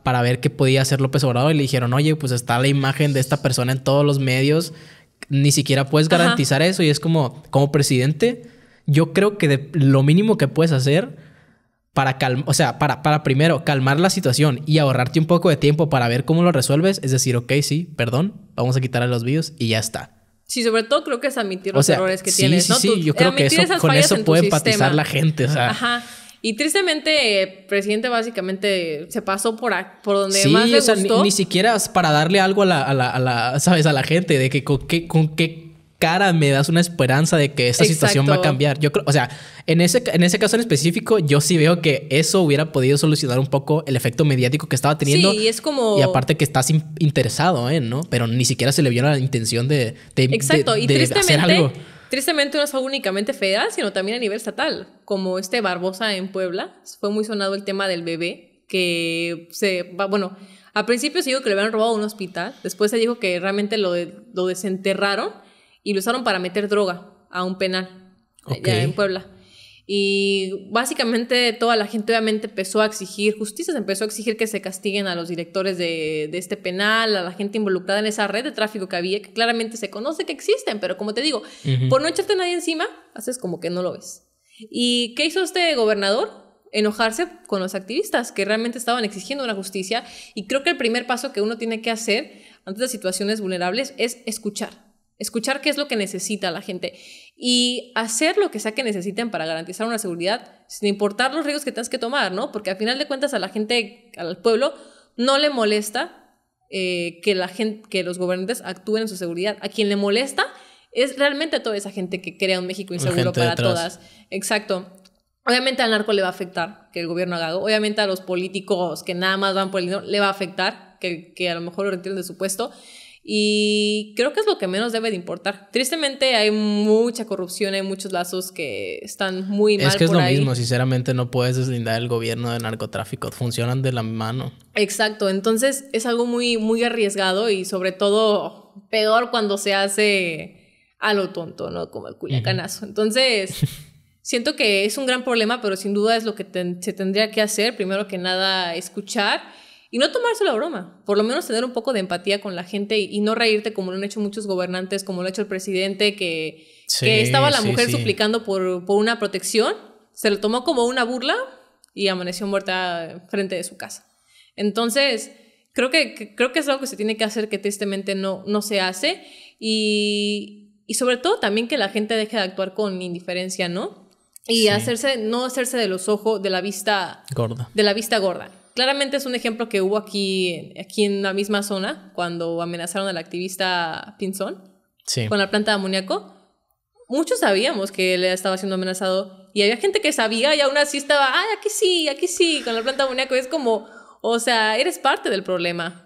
para ver qué podía hacer López Obrador y le dijeron, oye, pues está la imagen de esta persona en todos los medios, ni siquiera puedes garantizar eso y es como, como presidente, yo creo que lo mínimo que puedes hacer para calmar, o sea, para, para primero calmar la situación y ahorrarte un poco de tiempo para ver cómo lo resuelves, es decir, ok, sí, perdón, vamos a quitar los vídeos y ya está. Sí, sobre todo creo que es admitir los errores que tienes, ¿no? Sí, yo creo que eso, con eso puede empatizar la gente, Ajá. Y tristemente, presidente básicamente se pasó por, por donde más le o Ni, ni, siquiera para darle algo a la, a la, ¿sabes? A la gente, de que con qué, con qué cara me das una esperanza de que esta situación va a cambiar. Yo creo, o sea, en ese, en ese caso en específico, yo sí veo que eso hubiera podido solucionar un poco el efecto mediático que estaba teniendo. Sí, es como. Y aparte que estás interesado ¿no? Pero ni siquiera se le vio la intención de, Exacto. y tristemente, hacer algo. Tristemente, no es algo únicamente federal, sino también a nivel estatal. Como este Barbosa en Puebla, fue muy sonado el tema del bebé, que se va, bueno. Al principio se dijo que le habían robado un hospital, después se dijo que realmente lo, lo desenterraron y lo usaron para meter droga a un penal eh, en Puebla. Y básicamente toda la gente obviamente empezó a exigir justicia, empezó a exigir que se castiguen a los directores de, este penal, a la gente involucrada en esa red de tráfico que había, que claramente se conoce que existen, pero como te digo, por no echarte a nadie encima, haces como que no lo ves. ¿Y qué hizo este gobernador? enojarse con los activistas que realmente estaban exigiendo una justicia y creo que el primer paso que uno tiene que hacer ante las situaciones vulnerables es escuchar escuchar qué es lo que necesita la gente y hacer lo que sea que necesiten para garantizar una seguridad, sin importar los riesgos que tengas que tomar, ¿no? Porque al final de cuentas a la gente, al pueblo, no le molesta eh, que, la gente, que los gobernantes actúen en su seguridad. A quien le molesta es realmente a toda esa gente que crea un México inseguro para todas. Exacto. Obviamente al narco le va a afectar que el gobierno haga algo. Obviamente a los políticos que nada más van por el dinero le va a afectar que, que a lo mejor lo retiren de su puesto. Y creo que es lo que menos debe de importar. Tristemente hay mucha corrupción, hay muchos lazos que están muy mal. Es que es lo mismo, sinceramente no puedes deslindar el gobierno de narcotráfico, funcionan de la mano. Exacto, entonces es algo muy, muy arriesgado y sobre todo peor cuando se hace a lo tonto, ¿no? Como el culiacanazo. Entonces, siento que es un gran problema, pero sin duda es lo que se tendría que hacer. Primero que nada, escuchar y no tomárselo a broma, por lo menos tener un poco de empatía con la gente y, no reírte como lo han hecho muchos gobernantes, como lo ha hecho el presidente, que, estaba la mujer suplicando por, por, una protección, se lo tomó como una burla y amaneció muerta frente de su casa. Entonces, creo que, que creo que es algo que se tiene que hacer que tristemente no, no se hace y, y sobre todo también que la gente deje de actuar con indiferencia, ¿no? Y hacerse, no hacerse de los ojos, de la vista gorda. De la vista gorda claramente es un ejemplo que hubo aquí, aquí en la misma zona, cuando amenazaron al activista Pinzón con la planta de amoníaco. Muchos sabíamos que él estaba siendo amenazado y había gente que sabía y aún así estaba, ay, aquí sí, aquí sí, con la planta de amoníaco. Es como, o sea, eres parte del problema.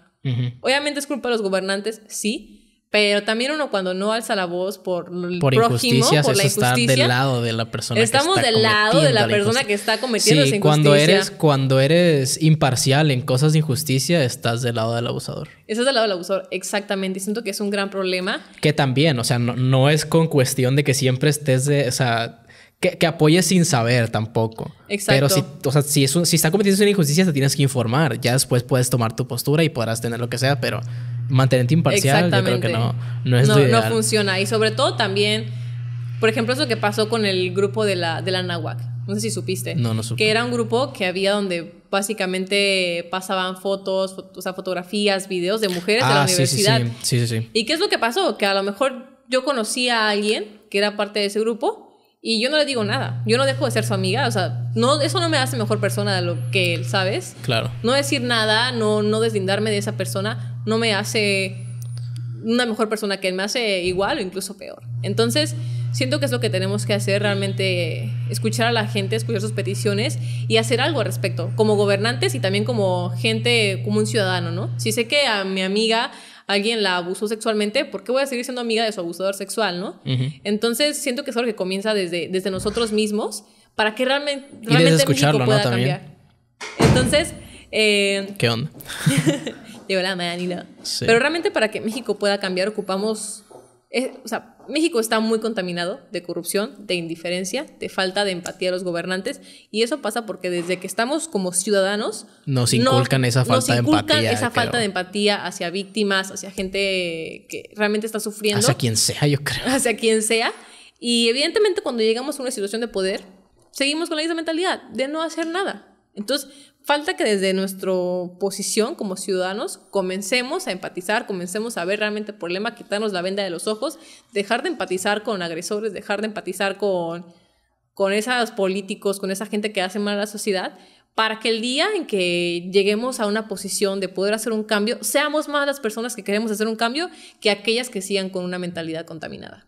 Obviamente es culpa de los gobernantes, sí, pero también uno cuando no alza la voz por el por prójimo, por la injusticia, del lado de la persona estamos que está del lado de la, persona que está cometiendo esa injusticia. cuando eres cuando eres imparcial en cosas de injusticia, estás del lado del abusador. Estás del lado del abusador, exactamente. Y siento que es un gran problema. Que también, o sea, no, es con cuestión de que siempre estés de, o sea, que, apoyes sin saber tampoco. Exacto. Pero si, o si, si está cometiendo una injusticia, te tienes que informar. Ya después puedes tomar tu postura y podrás tener lo que sea, pero mantenerte imparcial, yo creo que no, no es no, no funciona. Y sobre todo también, por ejemplo, eso que pasó con el grupo de la, de la Nahuac. No sé si supiste. No, Que era un grupo que había donde básicamente pasaban fotos, o sea, fotografías, videos de mujeres de la ah, universidad. sí, sí ¿Y qué es lo que pasó? Que a lo mejor yo conocí a alguien que era parte de ese grupo y yo no le digo nada. Yo no dejo de ser su amiga. O sea, no, eso no me hace mejor persona de lo que él, ¿sabes? Claro. No decir nada, no, no deslindarme de esa persona, no me hace una mejor persona que él. Me hace igual o incluso peor. Entonces, siento que es lo que tenemos que hacer realmente, escuchar a la gente, escuchar sus peticiones y hacer algo al respecto, como gobernantes y también como gente, como un ciudadano, ¿no? Si sé que a mi amiga alguien la abusó sexualmente, ¿por qué voy a seguir siendo amiga de su abusador sexual, no? Entonces siento que es algo que comienza desde, desde nosotros mismos para que realmente, realmente escucharlo, México pueda ¿no? cambiar. Entonces... Eh, ¿Qué onda? Llegó la manila. Sí. Pero realmente para que México pueda cambiar ocupamos o sea, México está muy contaminado de corrupción, de indiferencia, de falta de empatía a los gobernantes y eso pasa porque desde que estamos como ciudadanos nos inculcan esa falta de empatía, esa falta de empatía hacia víctimas, hacia gente que realmente está sufriendo, hacia quien sea, yo creo, hacia quien sea y evidentemente cuando llegamos a una situación de poder seguimos con la misma mentalidad de no hacer nada. Entonces, Falta que desde nuestra posición como ciudadanos comencemos a empatizar, comencemos a ver realmente el problema, quitarnos la venda de los ojos, dejar de empatizar con agresores, dejar de empatizar con, con esos políticos, con esa gente que hace mal a la sociedad, para que el día en que lleguemos a una posición de poder hacer un cambio, seamos más las personas que queremos hacer un cambio que aquellas que sigan con una mentalidad contaminada.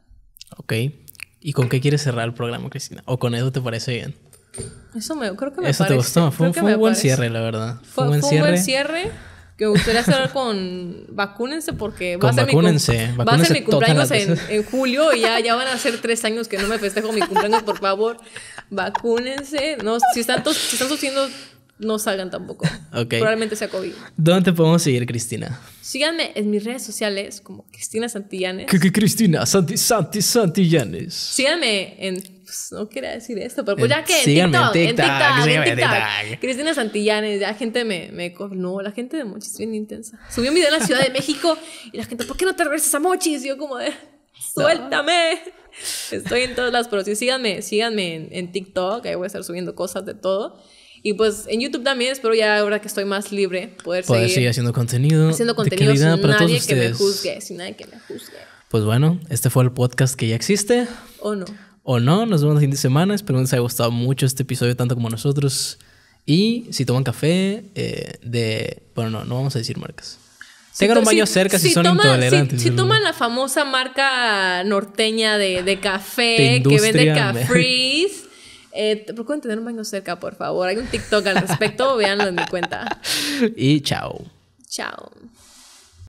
Ok. ¿Y con qué quieres cerrar el programa, Cristina? ¿O con eso te parece bien? Eso me, creo que me Eso parece. te gustó. Fue, un buen cierre, la verdad. Fue, un buen cierre. Que me gustaría cerrar con vacúnense porque va, a vacúnense, va, a ser mi cumpleaños en, julio y ya, ya van a ser tres años que no me festejo mi cumpleaños, por favor. Vacúnense. No, si están, tosiendo, no salgan tampoco. Probablemente sea COVID. ¿Dónde te podemos seguir, Cristina? Síganme en mis redes sociales como Cristina Santillanes. ¿Qué, qué Cristina? Santi, Santi, Santillanes. Síganme en pues, no quería decir esto, pero pues ya que en TikTok, en TikTok, en TikTok, Cristina Santillanes, ya gente me, me... No, la gente de Mochis es bien intensa. Subí un video en la Ciudad de México y la gente, ¿por qué no te regresas a Mochis? Y yo como de, suéltame. Estoy en todas las, pero sí, síganme, síganme en, TikTok, ahí voy a estar subiendo cosas de todo. Y pues en YouTube también espero ya ahora que estoy más libre poder, poder seguir, haciendo contenido. Haciendo contenido sin nadie que me juzgue, sin nadie que me juzgue. Pues bueno, este fue el podcast que ya existe. ¿O no? o no. Nos vemos fin de semana. Espero que les haya gustado mucho este episodio, tanto como nosotros. Y si toman café, eh, de. Bueno, no, no vamos a decir marcas. Tengan un baño cerca si, son intolerantes. Si, toman la famosa marca norteña de, café que vende cafés. Eh, procuren tener un baño cerca, por favor. Hay un TikTok al respecto, véanlo en mi cuenta. Y chao. Chao.